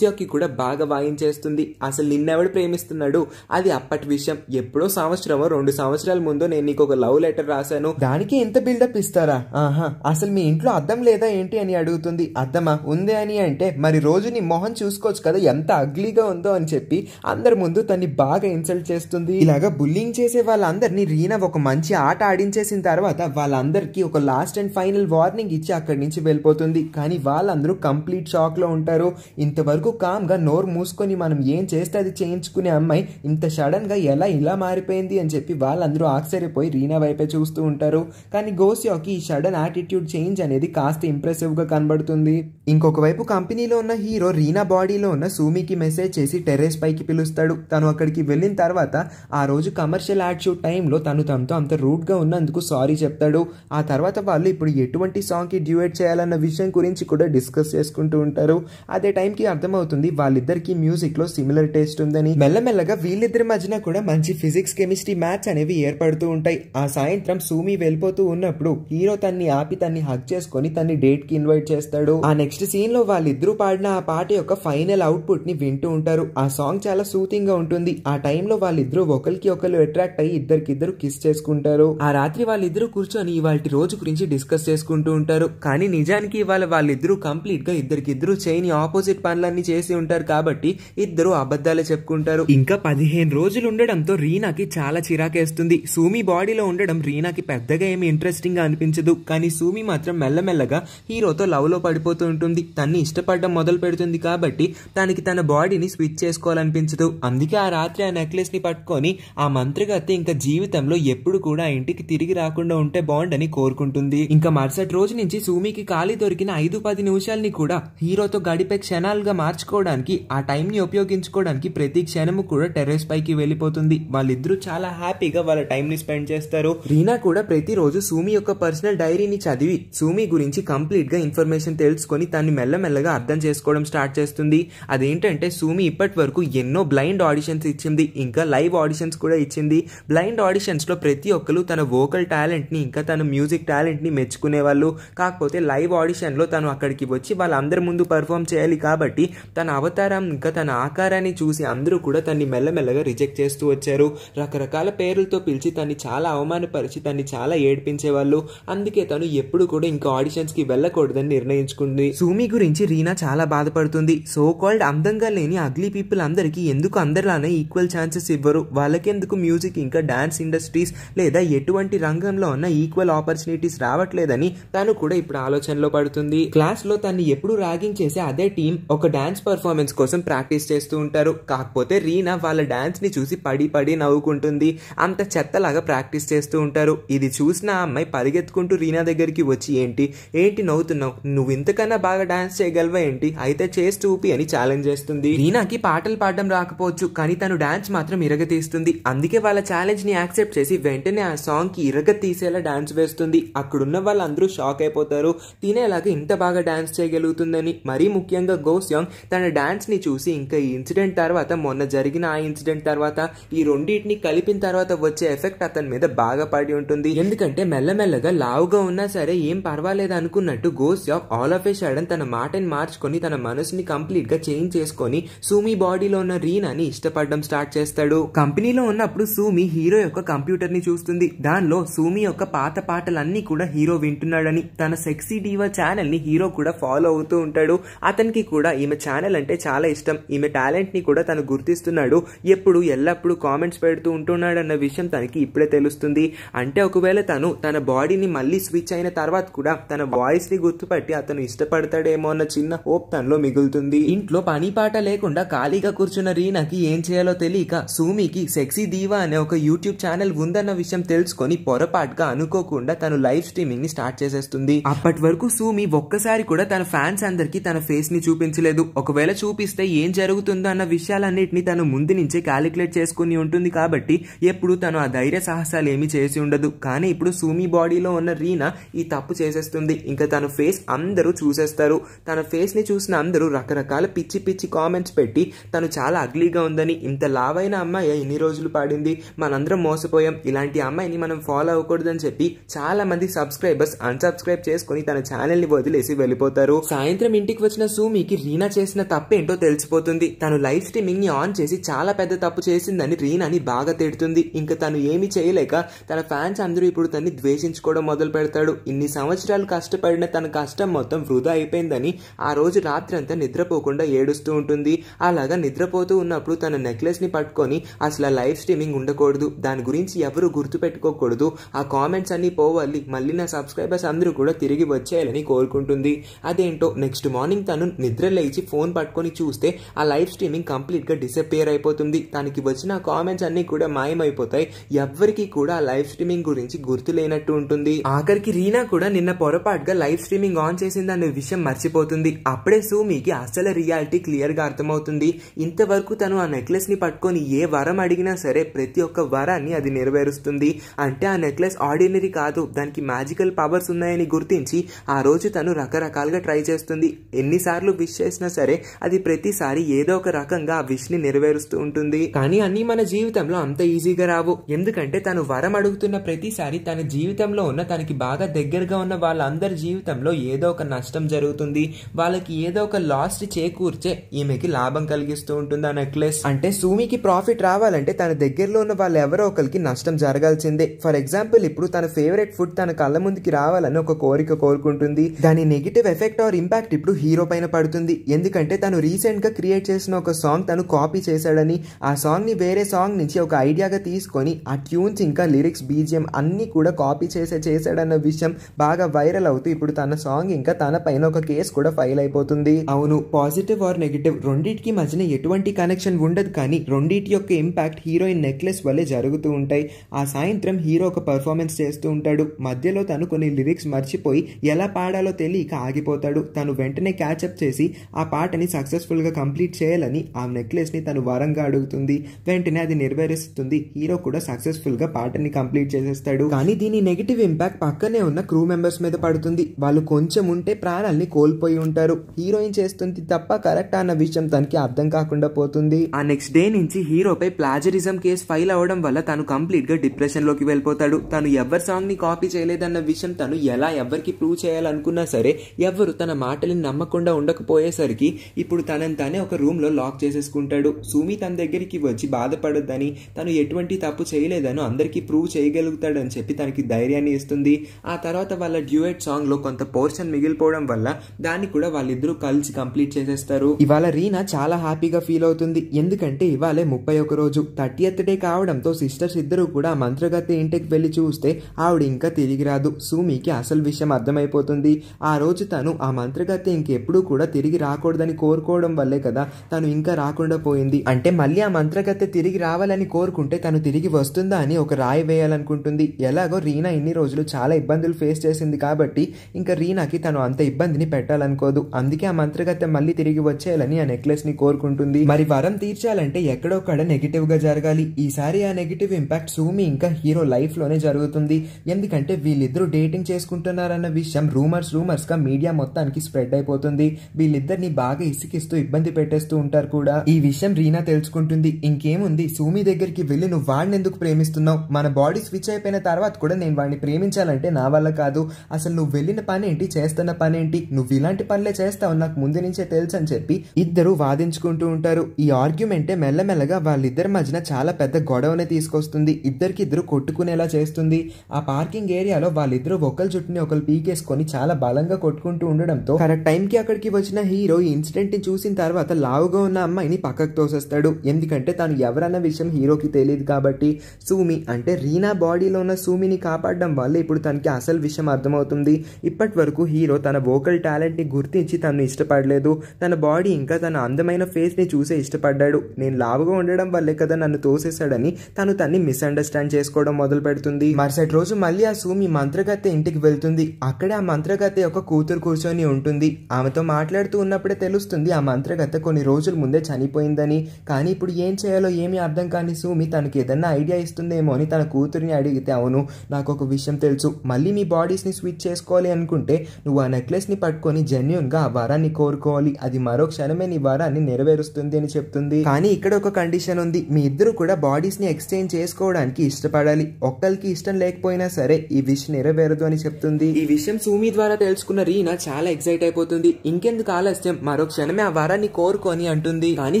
కి కూడా బాగా వాయించేస్తుంది అసలు నిన్నెవడు ప్రేమిస్తున్నాడు అది అప్పటి విషయం ఎప్పుడో సంవత్సరమో రెండు సంవత్సరాల ముందు నేను నీకు ఒక లవ్ లెటర్ రాశాను దానికి ఎంత బిల్డప్ ఇస్తారా ఆహా అసలు మీ ఇంట్లో అద్దం లేదా ఏంటి అని అడుగుతుంది అద్దమా ఉంది అని అంటే మరి రోజు నీ మొహం చూసుకు చూసుకోవచ్చు కదా ఎంత అగ్లీగా ఉందో అని చెప్పి అందరి ముందు తన్ని బాగా ఇన్సల్ట్ చేస్తుంది ఇలాగా బుల్లింగ్ చేసే వాళ్ళందరినీ రీనా ఒక మంచి ఆట ఆడించేసిన తర్వాత వాళ్ళందరికీ ఒక లాస్ట్ అండ్ ఫైనల్ వార్నింగ్ ఇచ్చి అక్కడి నుంచి వెళ్ళిపోతుంది కానీ వాళ్ళందరూ కంప్లీట్ షాక్ లో ఉంటారు ఇంతవరకు కామ్ గా నోరు మూసుకొని మనం ఏం చేస్తే అది చేయించుకునే అమ్మాయి ఇంత సడన్ గా ఎలా ఇలా మారిపోయింది అని చెప్పి వాళ్ళందరూ ఆశ్చర్యపోయి రీనా వైపే చూస్తూ ఉంటారు కానీ గోసియోకి ఈ సడన్ ఆటిట్యూడ్ చేంజ్ అనేది కాస్త ఇంప్రెసివ్ గా కనబడుతుంది ఇంకొక వైపు కంపెనీలో ఉన్న హీరో రీనా బాడీ అంగడిలో ఉన్న సూమికి మెసేజ్ చేసి టెర్రస్ పైకి పిలుస్తాడు తను అక్కడికి వెళ్ళిన తర్వాత ఆ రోజు కమర్షియల్ యాడ్ షూట్ టైంలో తను తనతో అంత రూడ్గా ఉన్నందుకు సారీ చెప్తాడు ఆ తర్వాత వాళ్ళు ఇప్పుడు ఎటువంటి సాంగ్కి డ్యూయేట్ చేయాలన్న విషయం గురించి కూడా డిస్కస్ చేసుకుంటూ ఉంటారు అదే టైంకి అర్థమవుతుంది వాళ్ళిద్దరికి మ్యూజిక్లో సిమిలర్ టేస్ట్ ఉందని మెల్లమెల్లగా వీళ్ళిద్దరి మధ్యన కూడా మంచి ఫిజిక్స్ కెమిస్ట్రీ మ్యాచ్ అనేవి ఏర్పడుతూ ఉంటాయి ఆ సాయంత్రం సూమి వెళ్ళిపోతూ ఉన్నప్పుడు హీరో తన్ని ఆపి తన్ని హక్ చేసుకొని తన్ని డేట్కి ఇన్వైట్ చేస్తాడు ఆ నెక్స్ట్ సీన్లో వాళ్ళిద్దరూ పాడిన ఆ పాట యొక్క ఫైనల్ అవుట్పుట్ని వింటూ ఉంటారు ఆ సాంగ్ చాలా సూతింగ్గా ఉంటుంది ఆ టైంలో వాళ్ళిద్దరూ ఒకరికి ఒకరు అట్రాక్ట్ అయ్యి ఇద్దరికిద్దరు కిస్ చేసుకుంటారు ఆ రాత్రి వాళ్ళిద్దరూ కూర్చొని ఇవాళ రోజు గురించి డిస్కస్ చేసుకుంటూ ఉంటారు కానీ నిజానికి ఇవాళ వాళ్ళిద్దరూ కంప్లీట్ గా ఇద్దరికిద్దరు చేయని ఆపోజిట్ పనులన్నీ చేసి ఉంటారు కాబట్టి ఇద్దరు అబద్ధాలు చెప్పుకుంటారు ఇంకా పదిహేను రోజులు ఉండడంతో రీనాకి చాలా చిరాకేస్తుంది సూమి బాడీలో ఉండడం రీనాకి పెద్దగా ఏమి ఇంట్రెస్టింగ్ గా అనిపించదు కానీ సూమి మాత్రం మెల్లమెల్లగా హీరోతో లవ్ లో పడిపోతూ ఉంటుంది తన్ని ఇష్టపడడం మొదలు పెడుతుంది కాబట్టి కాబట్టి తనకి తన బాడీని స్విచ్ చేసుకోవాలనిపించదు అందుకే ఆ రాత్రి ఆ నెక్లెస్ని పట్టుకొని ఆ మంత్రగత్తె ఇంకా జీవితంలో ఎప్పుడు కూడా ఇంటికి తిరిగి రాకుండా ఉంటే బాగుండని కోరుకుంటుంది ఇంకా మరుసటి రోజు నుంచి సూమికి ఖాళీ దొరికిన ఐదు పది నిమిషాలని కూడా హీరోతో గడిపే క్షణాలుగా మార్చుకోవడానికి ఆ టైంని ఉపయోగించుకోవడానికి ప్రతి క్షణము కూడా టెరెస్ పైకి వెళ్ళిపోతుంది వాళ్ళిద్దరూ చాలా హ్యాపీగా వాళ్ళ టైంని స్పెండ్ చేస్తారు రీనా కూడా ప్రతిరోజు సూమి యొక్క పర్సనల్ డైరీని చదివి సూమి గురించి కంప్లీట్గా ఇన్ఫర్మేషన్ తెలుసుకొని దాన్ని మెల్లమెల్లగా అర్థం చేసుకోవడం స్టార్ట్ చేస్తుంది ఉంది అదేంటంటే సూమి ఇప్పటి వరకు ఎన్నో బ్లైండ్ ఆడిషన్స్ ఇచ్చింది ఇంకా లైవ్ ఆడిషన్స్ కూడా ఇచ్చింది బ్లైండ్ ఆడిషన్స్లో ప్రతి ఒక్కరు తన వోకల్ టాలెంట్ని ఇంకా తన మ్యూజిక్ టాలెంట్ని వాళ్ళు కాకపోతే లైవ్ ఆడిషన్లో తను అక్కడికి వచ్చి వాళ్ళందరి ముందు పర్ఫామ్ చేయాలి కాబట్టి తన అవతారం ఇంకా తన ఆకారాన్ని చూసి అందరూ కూడా తన్ని మెల్లమెల్లగా రిజెక్ట్ చేస్తూ వచ్చారు రకరకాల పేర్లతో పిలిచి తన్ని చాలా అవమానపరిచి తన్ని చాలా ఏడ్పించేవాళ్ళు అందుకే తను ఎప్పుడు కూడా ఇంకా ఆడిషన్స్కి వెళ్ళకూడదని నిర్ణయించుకుంది సూమి గురించి రీనా చాలా బాధపడుతుంది సో సో కాల్డ్ అందంగా లేని అగ్లీ పీపుల్ అందరికీ ఎందుకు అందరిలానే ఈక్వల్ ఛాన్సెస్ ఇవ్వరు వాళ్ళకెందుకు మ్యూజిక్ ఇంకా డ్యాన్స్ ఇండస్ట్రీస్ లేదా ఎటువంటి రంగంలో ఉన్న ఈక్వల్ ఆపర్చునిటీస్ రావట్లేదని తను కూడా ఇప్పుడు ఆలోచనలో పడుతుంది క్లాస్ లో తను ఎప్పుడు ర్యాగింగ్ చేసే అదే టీం ఒక డాన్స్ పర్ఫార్మెన్స్ కోసం ప్రాక్టీస్ చేస్తూ ఉంటారు కాకపోతే రీనా వాళ్ళ డాన్స్ ని చూసి పడి పడి నవ్వుకుంటుంది అంత చెత్తలాగా ప్రాక్టీస్ చేస్తూ ఉంటారు ఇది చూసిన అమ్మాయి పరిగెత్తుకుంటూ రీనా దగ్గరికి వచ్చి ఏంటి ఏంటి నవ్వుతున్నావు నువ్వు ఇంతకన్నా బాగా డాన్స్ చేయగలవా ఏంటి అయితే చేసి చూపి అని ఛాలెంజ్ చేస్తుంది రీనాకి పాటలు పాడడం రాకపోవచ్చు కానీ తను డాన్స్ మాత్రం ఇరగతీస్తుంది అందుకే వాళ్ళ ఛాలెంజ్ ని యాక్సెప్ట్ చేసి వెంటనే ఆ సాంగ్ కి ఇరగ తీసేలా డాన్స్ వేస్తుంది అక్కడున్న వాళ్ళందరూ షాక్ అయిపోతారు తినేలాగా ఇంత బాగా డాన్స్ చేయగలుగుతుందని మరీ ముఖ్యంగా గోస్యాంగ్ తన డాన్స్ ని చూసి ఇంకా ఈ ఇన్సిడెంట్ తర్వాత మొన్న జరిగిన ఆ ఇన్సిడెంట్ తర్వాత ఈ రెండింటిని కలిపిన తర్వాత వచ్చే ఎఫెక్ట్ అతని మీద బాగా పడి ఉంటుంది ఎందుకంటే మెల్లమెల్లగా లావుగా ఉన్నా సరే ఏం పర్వాలేదు అనుకున్నట్టు గోస్యాంగ్ ఆల్ ఆఫ్ ఏ షడన్ తన మాటని మార్చుకొని తన మనసుని కంప్లీట్ కంప్లీట్గా చేంజ్ చేసుకొని సూమి బాడీలో ఉన్న రీనాని ఇష్టపడడం స్టార్ట్ చేస్తాడు కంపెనీలో ఉన్నప్పుడు సూమి హీరో యొక్క కంప్యూటర్ ని చూస్తుంది దానిలో సూమి యొక్క పాత పాటలన్నీ కూడా హీరో వింటున్నాడని తన సెక్సీ డీవా ఛానల్ ని హీరో కూడా ఫాలో అవుతూ ఉంటాడు అతనికి కూడా ఈమె ఛానల్ అంటే చాలా ఇష్టం ఈమె టాలెంట్ ని కూడా తను గుర్తిస్తున్నాడు ఎప్పుడు ఎల్లప్పుడూ కామెంట్స్ పెడుతూ ఉంటున్నాడు అన్న విషయం తనకి ఇప్పుడే తెలుస్తుంది అంటే ఒకవేళ తను తన బాడీని మళ్ళీ స్విచ్ అయిన తర్వాత కూడా తన వాయిస్ ని గుర్తుపట్టి అతను ఇష్టపడతాడేమో అన్న చిన్న హోప్ తనలో మిగులుతుంది ఇంట్లో పని పాట లేకుండా ఖాళీగా కూర్చున్న రీనాకి ఏం చేయాలో తెలియక సూమికి సెక్సీ దీవా అనే ఒక యూట్యూబ్ ఛానల్ ఉందన్న విషయం తెలుసుకొని పొరపాటుగా అనుకోకుండా తను లైవ్ స్ట్రీమింగ్ ని స్టార్ట్ చేసేస్తుంది అప్పటి వరకు సూమి ఒక్కసారి కూడా తన ఫ్యాన్స్ అందరికి తన ఫేస్ ని చూపించలేదు ఒకవేళ చూపిస్తే ఏం జరుగుతుందో అన్న విషయాలన్నింటినీ తను ముందు నుంచే క్యాలిక్యులేట్ చేసుకుని ఉంటుంది కాబట్టి ఎప్పుడు తను ఆ ధైర్య సాహసాలు ఏమి చేసి ఉండదు కానీ ఇప్పుడు సూమి బాడీలో ఉన్న రీనా ఈ తప్పు చేసేస్తుంది ఇంకా తన ఫేస్ అందరూ చూసేస్తారు తన ఫేస్ ని చూసిన అందరూ రకరకాల చాలా పిచ్చి పిచ్చి కామెంట్స్ పెట్టి తను చాలా అగ్లీగా ఉందని ఇంత లావైన అమ్మాయి ఎన్ని రోజులు పాడింది మనందరం మోసపోయాం ఇలాంటి అమ్మాయిని మనం ఫాలో అవ్వకూడదని చెప్పి చాలా మంది సబ్స్క్రైబర్స్ అన్సబ్స్క్రైబ్ చేసుకుని తన ఛానల్ ని వదిలేసి వెళ్ళిపోతారు సాయంత్రం ఇంటికి వచ్చిన సూమికి రీనా చేసిన తప్పేంటో తెలిసిపోతుంది తను లైవ్ స్ట్రీమింగ్ ని ఆన్ చేసి చాలా పెద్ద తప్పు చేసిందని రీనాని బాగా తిడుతుంది ఇంకా తను ఏమి చేయలేక తన ఫ్యాన్స్ అందరూ ఇప్పుడు తనని ద్వేషించుకోవడం మొదలు పెడతాడు ఇన్ని సంవత్సరాలు కష్టపడిన తన కష్టం మొత్తం వృధా అయిపోయిందని ఆ రోజు రాత్రి అంతా నిద్రపో పోకుండా ఏడుస్తూ ఉంటుంది అలాగా నిద్రపోతూ ఉన్నప్పుడు తన నెక్లెస్ని పట్టుకొని అసలు లైవ్ స్ట్రీమింగ్ ఉండకూడదు దాని గురించి ఎవరు గుర్తు పెట్టుకోకూడదు ఆ కామెంట్స్ అన్నీ పోవాలి మళ్ళీ నా సబ్స్క్రైబర్స్ అందరూ కూడా తిరిగి వచ్చేయాలని కోరుకుంటుంది అదేంటో నెక్స్ట్ మార్నింగ్ తను నిద్ర లేచి ఫోన్ పట్టుకొని చూస్తే ఆ లైవ్ స్ట్రీమింగ్ కంప్లీట్గా డిసపియర్ అయిపోతుంది తనకి వచ్చిన కామెంట్స్ అన్ని కూడా మాయమైపోతాయి ఎవరికి కూడా ఆ లైవ్ స్ట్రీమింగ్ గురించి గుర్తు లేనట్టు ఉంటుంది ఆఖరికి రీనా కూడా నిన్న పొరపాటుగా లైవ్ స్ట్రీమింగ్ ఆన్ చేసింది అనే విషయం మర్చిపోతుంది అప్పుడే సూమికి అసలు నెక్లెస్ల రియాలిటీ క్లియర్గా అర్థమవుతుంది ఇంతవరకు తను ఆ నెక్లెస్ని పట్టుకొని ఏ వరం అడిగినా సరే ప్రతి ఒక్క వరాన్ని అది నెరవేరుస్తుంది అంటే ఆ నెక్లెస్ ఆర్డినరీ కాదు దానికి మ్యాజికల్ పవర్స్ ఉన్నాయని గుర్తించి ఆ రోజు తను రకరకాలుగా ట్రై చేస్తుంది ఎన్నిసార్లు విష్ చేసినా సరే అది ప్రతిసారి ఏదో ఒక రకంగా ఆ విష్ని నెరవేరుస్తూ ఉంటుంది కానీ అన్నీ మన జీవితంలో అంత ఈజీగా రావు ఎందుకంటే తను వరం అడుగుతున్న ప్రతిసారి తన జీవితంలో ఉన్న తనకి బాగా దగ్గరగా ఉన్న వాళ్ళందరి జీవితంలో ఏదో ఒక నష్టం జరుగుతుంది వాళ్ళకి ఏదో ఒక లాస్ట్ చేకూర్చే ఈమెకి లాభం కలిగిస్తూ ఉంటుంది ఆ నెక్లెస్ అంటే సూమికి ప్రాఫిట్ రావాలంటే తన దగ్గరలో ఉన్న వాళ్ళు ఎవరో ఒకరికి నష్టం జరగాల్సిందే ఫర్ ఎగ్జాంపుల్ ఇప్పుడు తన ఫేవరెట్ ఫుడ్ తన కళ్ళ ముందుకి రావాలని ఒక కోరిక కోరుకుంటుంది దాని నెగిటివ్ ఎఫెక్ట్ ఆర్ ఇంపాక్ట్ ఇప్పుడు హీరో పైన పడుతుంది ఎందుకంటే తను రీసెంట్ గా క్రియేట్ చేసిన ఒక సాంగ్ తను కాపీ చేశాడని ఆ సాంగ్ ని వేరే సాంగ్ నుంచి ఒక ఐడియాగా తీసుకొని ఆ ట్యూన్స్ ఇంకా లిరిక్స్ బీజిఎం అన్ని కూడా కాపీ చేసే చేశాడన్న విషయం బాగా వైరల్ అవుతూ ఇప్పుడు తన సాంగ్ ఇంకా తన పైన ఒక కేసు కూడా ఫైల్ అయిపోతుంది అవును పాజిటివ్ పాజిటివ్ ఆర్ నెగిటివ్ రెండింటికి మధ్యన ఎటువంటి కనెక్షన్ ఉండదు కానీ రెండింటి యొక్క ఇంపాక్ట్ హీరోయిన్ నెక్లెస్ వల్లే జరుగుతూ ఉంటాయి ఆ సాయంత్రం హీరో ఒక పర్ఫార్మెన్స్ చేస్తూ ఉంటాడు మధ్యలో తను కొన్ని లిరిక్స్ మర్చిపోయి ఎలా పాడాలో తెలియక ఆగిపోతాడు తను వెంటనే క్యాచప్ చేసి ఆ పాటని సక్సెస్ఫుల్గా కంప్లీట్ చేయాలని ఆ నెక్లెస్ని తను వరంగా అడుగుతుంది వెంటనే అది నెరవేరుస్తుంది హీరో కూడా సక్సెస్ఫుల్గా పాటని కంప్లీట్ చేసేస్తాడు కానీ దీని నెగిటివ్ ఇంపాక్ట్ పక్కనే ఉన్న క్రూ మెంబర్స్ మీద పడుతుంది వాళ్ళు కొంచెం ఉంటే ప్రాణాల్ని కోల్పోయి ఉంటారు హీరోయిన్ చేస్తుంది తప్ప కరెక్ట్ అన్న విషయం తనకి అర్థం కాకుండా పోతుంది ఆ నెక్స్ట్ డే నుంచి హీరోపై ప్లాజరిజం కేసు ఫైల్ అవడం వల్ల తను కంప్లీట్ గా డిప్రెషన్ లోకి వెళ్ళిపోతాడు తను ఎవరి సాంగ్ ని కాపీ చేయలేదన్న విషయం తను ఎలా ఎవరికి ప్రూవ్ చేయాలనుకున్నా సరే ఎవరు తన మాటలు నమ్మకుండా ఉండకపోయేసరికి ఇప్పుడు తనని తానే ఒక రూమ్ లో లాక్ చేసేసుకుంటాడు సూమి తన దగ్గరికి వచ్చి బాధపడద్దని తను ఎటువంటి తప్పు చేయలేదనో అందరికీ ప్రూవ్ చేయగలుగుతాడని చెప్పి తనకి ధైర్యాన్ని ఇస్తుంది ఆ తర్వాత వాళ్ళ డ్యూయట్ సాంగ్ లో కొంత పోర్షన్ మిగిలిపోవడం వల్ల దాన్ని కూడా వాళ్ళిద్దరూ కలిసి కంప్లీట్ చేసే తీసేస్తారు ఇవాళ రీనా చాలా హ్యాపీగా ఫీల్ అవుతుంది ఎందుకంటే ఇవాళే ముప్పై ఒక రోజు థర్టీ ఎత్ డే కావడంతో సిస్టర్స్ ఇద్దరు కూడా మంత్రగతి ఇంటికి వెళ్ళి చూస్తే ఆవిడ ఇంకా తిరిగి రాదు సూమికి అసలు విషయం అర్థమైపోతుంది ఆ రోజు తను ఆ మంత్రగతి ఇంకెప్పుడు కూడా తిరిగి రాకూడదని కోరుకోవడం వల్లే కదా తను ఇంకా రాకుండా పోయింది అంటే మళ్ళీ ఆ మంత్రగత్తె తిరిగి రావాలని కోరుకుంటే తను తిరిగి వస్తుందా అని ఒక రాయి వేయాలనుకుంటుంది ఎలాగో రీనా ఇన్ని రోజులు చాలా ఇబ్బందులు ఫేస్ చేసింది కాబట్టి ఇంకా రీనాకి తను అంత ఇబ్బందిని పెట్టాలనుకోదు అందుకే ఆ మంత్రగత్తె మళ్ళీ తిరిగి వచ్చేయాలని ఆ నెక్లెస్ ని కోరుకుంటుంది మరి వరం తీర్చాలంటే ఎక్కడొక్కడ నెగిటివ్ గా జరగాలి ఈసారి ఆ నెగిటివ్ ఇంపాక్ట్ సూమి ఇంకా హీరో లైఫ్ లోనే జరుగుతుంది ఎందుకంటే వీళ్ళిద్దరూ డేటింగ్ చేసుకుంటున్నారన్న విషయం రూమర్స్ రూమర్స్ గా మీడియా మొత్తానికి స్ప్రెడ్ అయిపోతుంది వీళ్ళిద్దరిని బాగా ఇసుకిస్తూ ఇబ్బంది పెట్టేస్తూ ఉంటారు కూడా ఈ విషయం రీనా తెలుసుకుంటుంది ఇంకేముంది సూమి దగ్గరికి వెళ్ళి నువ్వు వాడిని ఎందుకు ప్రేమిస్తున్నావు మన బాడీ స్విచ్ అయిపోయిన తర్వాత కూడా నేను వాడిని ప్రేమించాలంటే నా వల్ల కాదు అసలు నువ్వు వెళ్ళిన పని ఏంటి చేస్తున్న పని ఏంటి నువ్వు ఇలాంటి పనులే చేస్తావు నాకు ముందు నుంచే తెలుసు రిజల్ట్స్ అని చెప్పి ఇద్దరు వాదించుకుంటూ ఉంటారు ఈ ఆర్గ్యుమెంటే మెల్లమెల్లగా వాళ్ళిద్దరి మధ్యన చాలా పెద్ద గొడవని తీసుకొస్తుంది ఇద్దరికి ఇద్దరు కొట్టుకునేలా చేస్తుంది ఆ పార్కింగ్ ఏరియాలో వాళ్ళిద్దరూ ఒకరి జుట్టుని ఒకరు పీకేసుకొని చాలా బలంగా కొట్టుకుంటూ ఉండడంతో కరెక్ట్ టైం కి అక్కడికి వచ్చిన హీరో ఈ ఇన్సిడెంట్ ని చూసిన తర్వాత లావుగా ఉన్న అమ్మాయిని పక్కకు తోసేస్తాడు ఎందుకంటే తాను ఎవరన్న విషయం హీరోకి తెలియదు కాబట్టి సూమి అంటే రీనా బాడీలో ఉన్న సూమిని కాపాడడం వల్ల ఇప్పుడు తనకి అసలు విషయం అర్థమవుతుంది ఇప్పటి వరకు హీరో తన వోకల్ టాలెంట్ని గుర్తించి తను ఇష్టపడలేదు తన బాడీ ఇంకా తన అందమైన ఫేస్ని చూసే ఇష్టపడ్డాడు నేను లావుగా ఉండడం వల్లే కదా నన్ను తోసేశాడని తను తన్ని మిస్అండర్స్టాండ్ చేసుకోవడం మొదలు పెడుతుంది మరుసటి రోజు మళ్ళీ ఆ సూమి మంత్రగత్తె ఇంటికి వెళ్తుంది అక్కడే ఆ మంత్రగత్తె ఒక కూతురు కూర్చొని ఉంటుంది ఆమెతో మాట్లాడుతూ ఉన్నప్పుడే తెలుస్తుంది ఆ మంత్రగత్తె కొన్ని రోజుల ముందే చనిపోయిందని కానీ ఇప్పుడు ఏం చేయాలో ఏమి అర్థం కాని సూమి తనకి ఏదన్నా ఐడియా ఇస్తుందేమో అని తన కూతురిని అడిగితే అవును నాకు ఒక విషయం తెలుసు మళ్ళీ మీ బాడీస్ని స్విచ్ చేసుకోవాలి అనుకుంటే నువ్వు ఆ నెక్లెస్ని పట్టుకొని జెన్యున్గా ఆ వరాన్ని కోరుకోవాలి అది మరో క్షణమే నీ వారాన్ని నెరవేరుస్తుంది అని చెప్తుంది కానీ ఇక్కడ ఒక కండిషన్ ఉంది మీ ఇద్దరు కూడా బాడీస్ ని ఎక్స్చేంజ్ చేసుకోవడానికి ఇష్టపడాలి ఒక్కరికి ఇష్టం లేకపోయినా సరే ఈ విష్ నెరవేరదు అని చెప్తుంది ఈ విషయం సూమి ద్వారా తెలుసుకున్న రీనా చాలా ఎక్సైట్ అయిపోతుంది ఇంకెందుకు ఆలస్యం మరో క్షణమే ఆ వారాన్ని కోరుకొని అంటుంది కానీ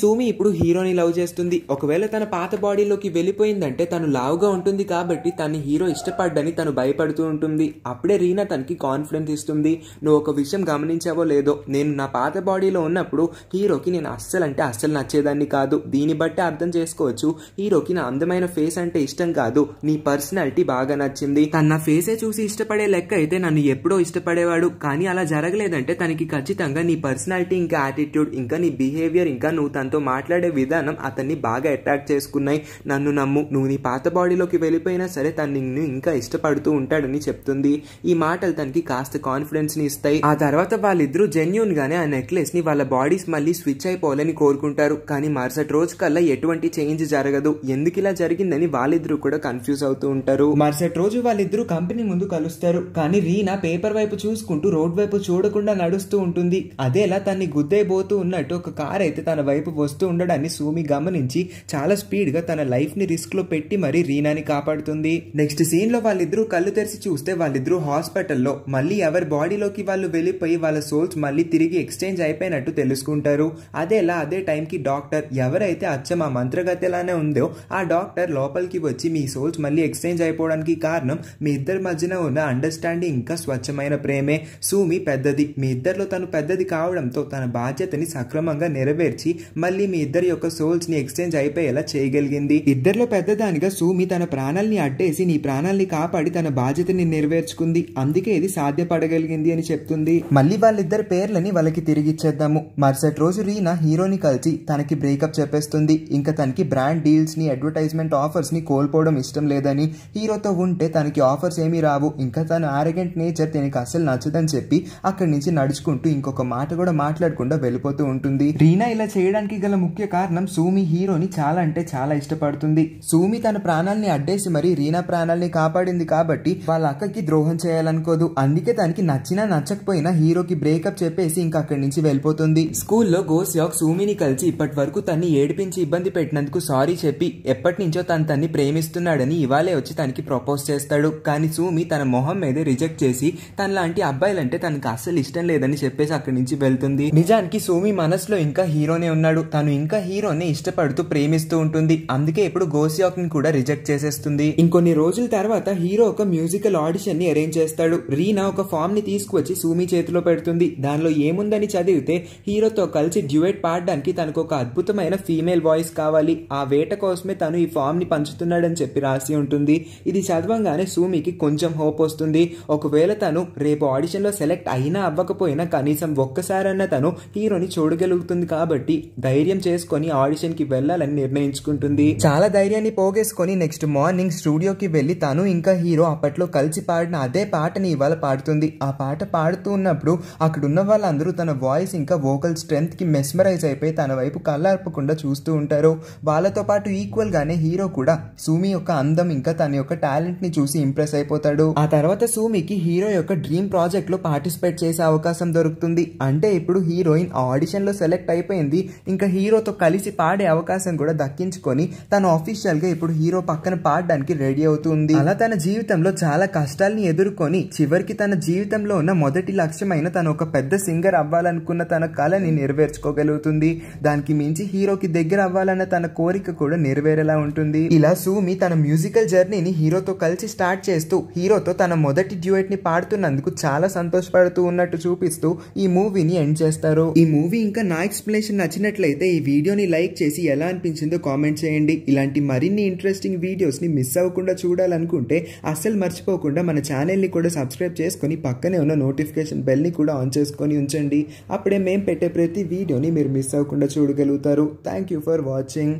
సూమి ఇప్పుడు హీరోని లవ్ చేస్తుంది ఒకవేళ తన పాత బాడీలోకి వెళ్ళిపోయిందంటే తను లావుగా ఉంటుంది కాబట్టి తన హీరో ఇష్టపడ్డని తను భయపడుతూ ఉంటుంది అప్పుడే రీనా తనకి కాన్ఫిడెన్స్ ఇస్తుంది నువ్వు ఒక విషయం గమనించావో లేదో నేను నా పాత బాడీ కామెడీలో ఉన్నప్పుడు హీరోకి నేను అస్సలు అంటే అస్సలు నచ్చేదాన్ని కాదు దీన్ని బట్టి అర్థం చేసుకోవచ్చు హీరోకి నా అందమైన ఫేస్ అంటే ఇష్టం కాదు నీ పర్సనాలిటీ బాగా నచ్చింది తన నా ఫేసే చూసి ఇష్టపడే లెక్క అయితే నన్ను ఎప్పుడో ఇష్టపడేవాడు కానీ అలా జరగలేదంటే తనకి ఖచ్చితంగా నీ పర్సనాలిటీ ఇంకా యాటిట్యూడ్ ఇంకా నీ బిహేవియర్ ఇంకా నువ్వు తనతో మాట్లాడే విధానం అతన్ని బాగా అట్రాక్ట్ చేసుకున్నాయి నన్ను నమ్ము నువ్వు నీ పాత బాడీలోకి వెళ్ళిపోయినా సరే తను ఇంకా ఇష్టపడుతూ ఉంటాడని చెప్తుంది ఈ మాటలు తనకి కాస్త కాన్ఫిడెన్స్ ని ఇస్తాయి ఆ తర్వాత వాళ్ళిద్దరూ జెన్యున్ గానే ఆ నెక్లెస్ చేసి వాళ్ళ బాడీస్ మళ్ళీ స్విచ్ అయిపోవాలని కోరుకుంటారు కానీ మరుసటి రోజు కల్లా ఎటువంటి చేంజ్ జరగదు ఎందుకు ఇలా జరిగిందని వాళ్ళిద్దరూ కూడా కన్ఫ్యూజ్ అవుతూ ఉంటారు మరుసటి రోజు వాళ్ళిద్దరూ కంపెనీ ముందు కలుస్తారు కానీ రీనా పేపర్ వైపు చూసుకుంటూ రోడ్ వైపు చూడకుండా నడుస్తూ ఉంటుంది అదేలా తన్ని గుద్దైపోతూ ఉన్నట్టు ఒక కార్ అయితే తన వైపు వస్తూ ఉండడాన్ని సూమి గమనించి చాలా స్పీడ్గా తన లైఫ్ని రిస్క్లో పెట్టి మరీ రీనాని కాపాడుతుంది నెక్స్ట్ సీన్లో వాళ్ళిద్దరూ కళ్ళు తెరిచి చూస్తే వాళ్ళిద్దరూ హాస్పిటల్లో మళ్ళీ ఎవరి బాడీలోకి వాళ్ళు వెళ్ళిపోయి వాళ్ళ సోల్స్ మళ్ళీ తిరిగి ఎక్స్చేంజ్ అయిపోయి అయిపోయినట్టు తెలుసుకుంటారు అదేలా అదే టైంకి డాక్టర్ ఎవరైతే అచ్చం ఆ మంత్రగతిలానే ఉందో ఆ డాక్టర్ లోపలికి వచ్చి మీ సోల్స్ మళ్ళీ ఎక్స్చేంజ్ అయిపోవడానికి కారణం మీ ఇద్దరి మధ్యన ఉన్న అండర్స్టాండింగ్ ఇంకా స్వచ్ఛమైన ప్రేమే సూమి పెద్దది మీ ఇద్దరిలో తను పెద్దది కావడంతో తన బాధ్యతని సక్రమంగా నెరవేర్చి మళ్ళీ మీ ఇద్దరి యొక్క సోల్స్ని ఎక్స్చేంజ్ అయిపోయేలా చేయగలిగింది ఇద్దరిలో పెద్దదానిగా సూమి తన ప్రాణాల్ని అడ్డేసి నీ ప్రాణాల్ని కాపాడి తన బాధ్యతని నెరవేర్చుకుంది అందుకే ఇది సాధ్యపడగలిగింది అని చెప్తుంది మళ్ళీ వాళ్ళిద్దరి పేర్లని వాళ్ళకి తిరిగిచ్చారు చేద్దాము మరుసటి రోజు రీనా హీరోని కలిసి తనకి బ్రేకప్ చెప్పేస్తుంది ఇంకా తనకి బ్రాండ్ డీల్స్ని అడ్వర్టైజ్మెంట్ ఆఫర్స్ని కోల్పోవడం ఇష్టం లేదని హీరోతో ఉంటే తనకి ఆఫర్స్ ఏమీ రావు ఇంకా తన ఆరగెంట్ నేచర్ తనకి అసలు నచ్చదని చెప్పి అక్కడి నుంచి నడుచుకుంటూ ఇంకొక మాట కూడా మాట్లాడకుండా వెళ్ళిపోతూ ఉంటుంది రీనా ఇలా చేయడానికి గల ముఖ్య కారణం సూమి హీరోని చాలా అంటే చాలా ఇష్టపడుతుంది సూమి తన ప్రాణాల్ని అడ్డేసి మరి రీనా ప్రాణాల్ని కాపాడింది కాబట్టి వాళ్ళ అక్కకి ద్రోహం చేయాలనుకోదు అందుకే తనకి నచ్చినా నచ్చకపోయినా హీరోకి బ్రేకప్ చెప్పేసి ఇంకా అక్కడి నుంచి వెళ్ళి వెళ్ళిపోతుంది స్కూల్లో గోస్యాక్ సూమిని కలిసి ఇప్పటి వరకు తన్ని ఏడిపించి ఇబ్బంది పెట్టినందుకు సారీ చెప్పి ఎప్పటి నుంచో తను తన్ని ప్రేమిస్తున్నాడని ఇవాళే వచ్చి తనకి ప్రపోజ్ చేస్తాడు కానీ సూమి తన మొహం మీద రిజెక్ట్ చేసి తనలాంటి అబ్బాయిలంటే తనకు అస్సలు ఇష్టం లేదని చెప్పేసి అక్కడి నుంచి వెళ్తుంది నిజానికి సూమి మనసులో ఇంకా హీరోనే ఉన్నాడు తను ఇంకా హీరోనే ఇష్టపడుతూ ప్రేమిస్తూ ఉంటుంది అందుకే ఇప్పుడు గోస్యాక్ ని కూడా రిజెక్ట్ చేసేస్తుంది ఇంకొన్ని రోజుల తర్వాత హీరో ఒక మ్యూజికల్ ఆడిషన్ ని అరేంజ్ చేస్తాడు రీనా ఒక ఫామ్ ని తీసుకువచ్చి సూమి చేతిలో పెడుతుంది దానిలో ఏముందని చదివితే అయితే హీరోతో కలిసి డ్యూయట్ పాడడానికి తనకు ఒక అద్భుతమైన ఫీమేల్ వాయిస్ కావాలి ఆ వేట కోసమే తను ఈ ఫామ్ని పంచుతున్నాడని చెప్పి రాసి ఉంటుంది ఇది చదవంగానే సూమికి కొంచెం హోప్ వస్తుంది ఒకవేళ తను రేపు ఆడిషన్లో సెలెక్ట్ అయినా అవ్వకపోయినా కనీసం ఒక్కసారన్నా తను హీరోని చూడగలుగుతుంది కాబట్టి ధైర్యం చేసుకొని ఆడిషన్కి వెళ్ళాలని నిర్ణయించుకుంటుంది చాలా ధైర్యాన్ని పోగేసుకొని నెక్స్ట్ మార్నింగ్ స్టూడియోకి వెళ్ళి తను ఇంకా హీరో అప్పట్లో కలిసి పాడిన అదే పాటని ఇవాళ పాడుతుంది ఆ పాట పాడుతూ ఉన్నప్పుడు అక్కడున్న వాళ్ళందరూ తన వాయిస్ ఇంకా వోకల్ స్ట్రెంత్కి మెస్మరైజ్ అయిపోయి తన వైపు కళ్ళార్పకుండా చూస్తూ ఉంటారు వాళ్ళతో పాటు ఈక్వల్గానే హీరో కూడా సూమి యొక్క అందం ఇంకా తన యొక్క టాలెంట్ని చూసి ఇంప్రెస్ అయిపోతాడు ఆ తర్వాత సూమికి హీరో యొక్క డ్రీమ్ ప్రాజెక్ట్లో పార్టిసిపేట్ చేసే అవకాశం దొరుకుతుంది అంటే ఇప్పుడు హీరోయిన్ ఆడిషన్లో సెలెక్ట్ అయిపోయింది ఇంకా హీరోతో కలిసి పాడే అవకాశం కూడా దక్కించుకొని తను ఆఫీషియల్గా ఇప్పుడు హీరో పక్కన పాడడానికి రెడీ అవుతుంది అలా తన జీవితంలో చాలా కష్టాల్ని ఎదుర్కొని చివరికి తన జీవితంలో ఉన్న మొదటి లక్ష్యమైన తను ఒక పెద్ద సింగర్ అవ్వాలనుకున్న అవ్వాలన్న తన కళని నెరవేర్చుకోగలుగుతుంది దానికి మించి హీరోకి దగ్గర అవ్వాలన్న తన కోరిక కూడా నెరవేరేలా ఉంటుంది ఇలా సూమి తన మ్యూజికల్ జర్నీని హీరోతో కలిసి స్టార్ట్ చేస్తూ హీరోతో తన మొదటి డ్యూయట్ ని పాడుతున్నందుకు చాలా సంతోషపడుతూ ఉన్నట్టు చూపిస్తూ ఈ మూవీని ఎండ్ చేస్తారు ఈ మూవీ ఇంకా నా ఎక్స్ప్లెనేషన్ నచ్చినట్లయితే ఈ వీడియోని లైక్ చేసి ఎలా అనిపించిందో కామెంట్ చేయండి ఇలాంటి మరిన్ని ఇంట్రెస్టింగ్ వీడియోస్ని మిస్ అవ్వకుండా చూడాలనుకుంటే అస్సలు మర్చిపోకుండా మన ని కూడా సబ్స్క్రైబ్ చేసుకొని పక్కనే ఉన్న నోటిఫికేషన్ బెల్ ని కూడా ఆన్ చేసుకొని ఉంచండి అప్పుడు అప్పుడే మేము పెట్టే ప్రతి వీడియోని మీరు మిస్ అవ్వకుండా చూడగలుగుతారు థ్యాంక్ యూ ఫర్ వాచింగ్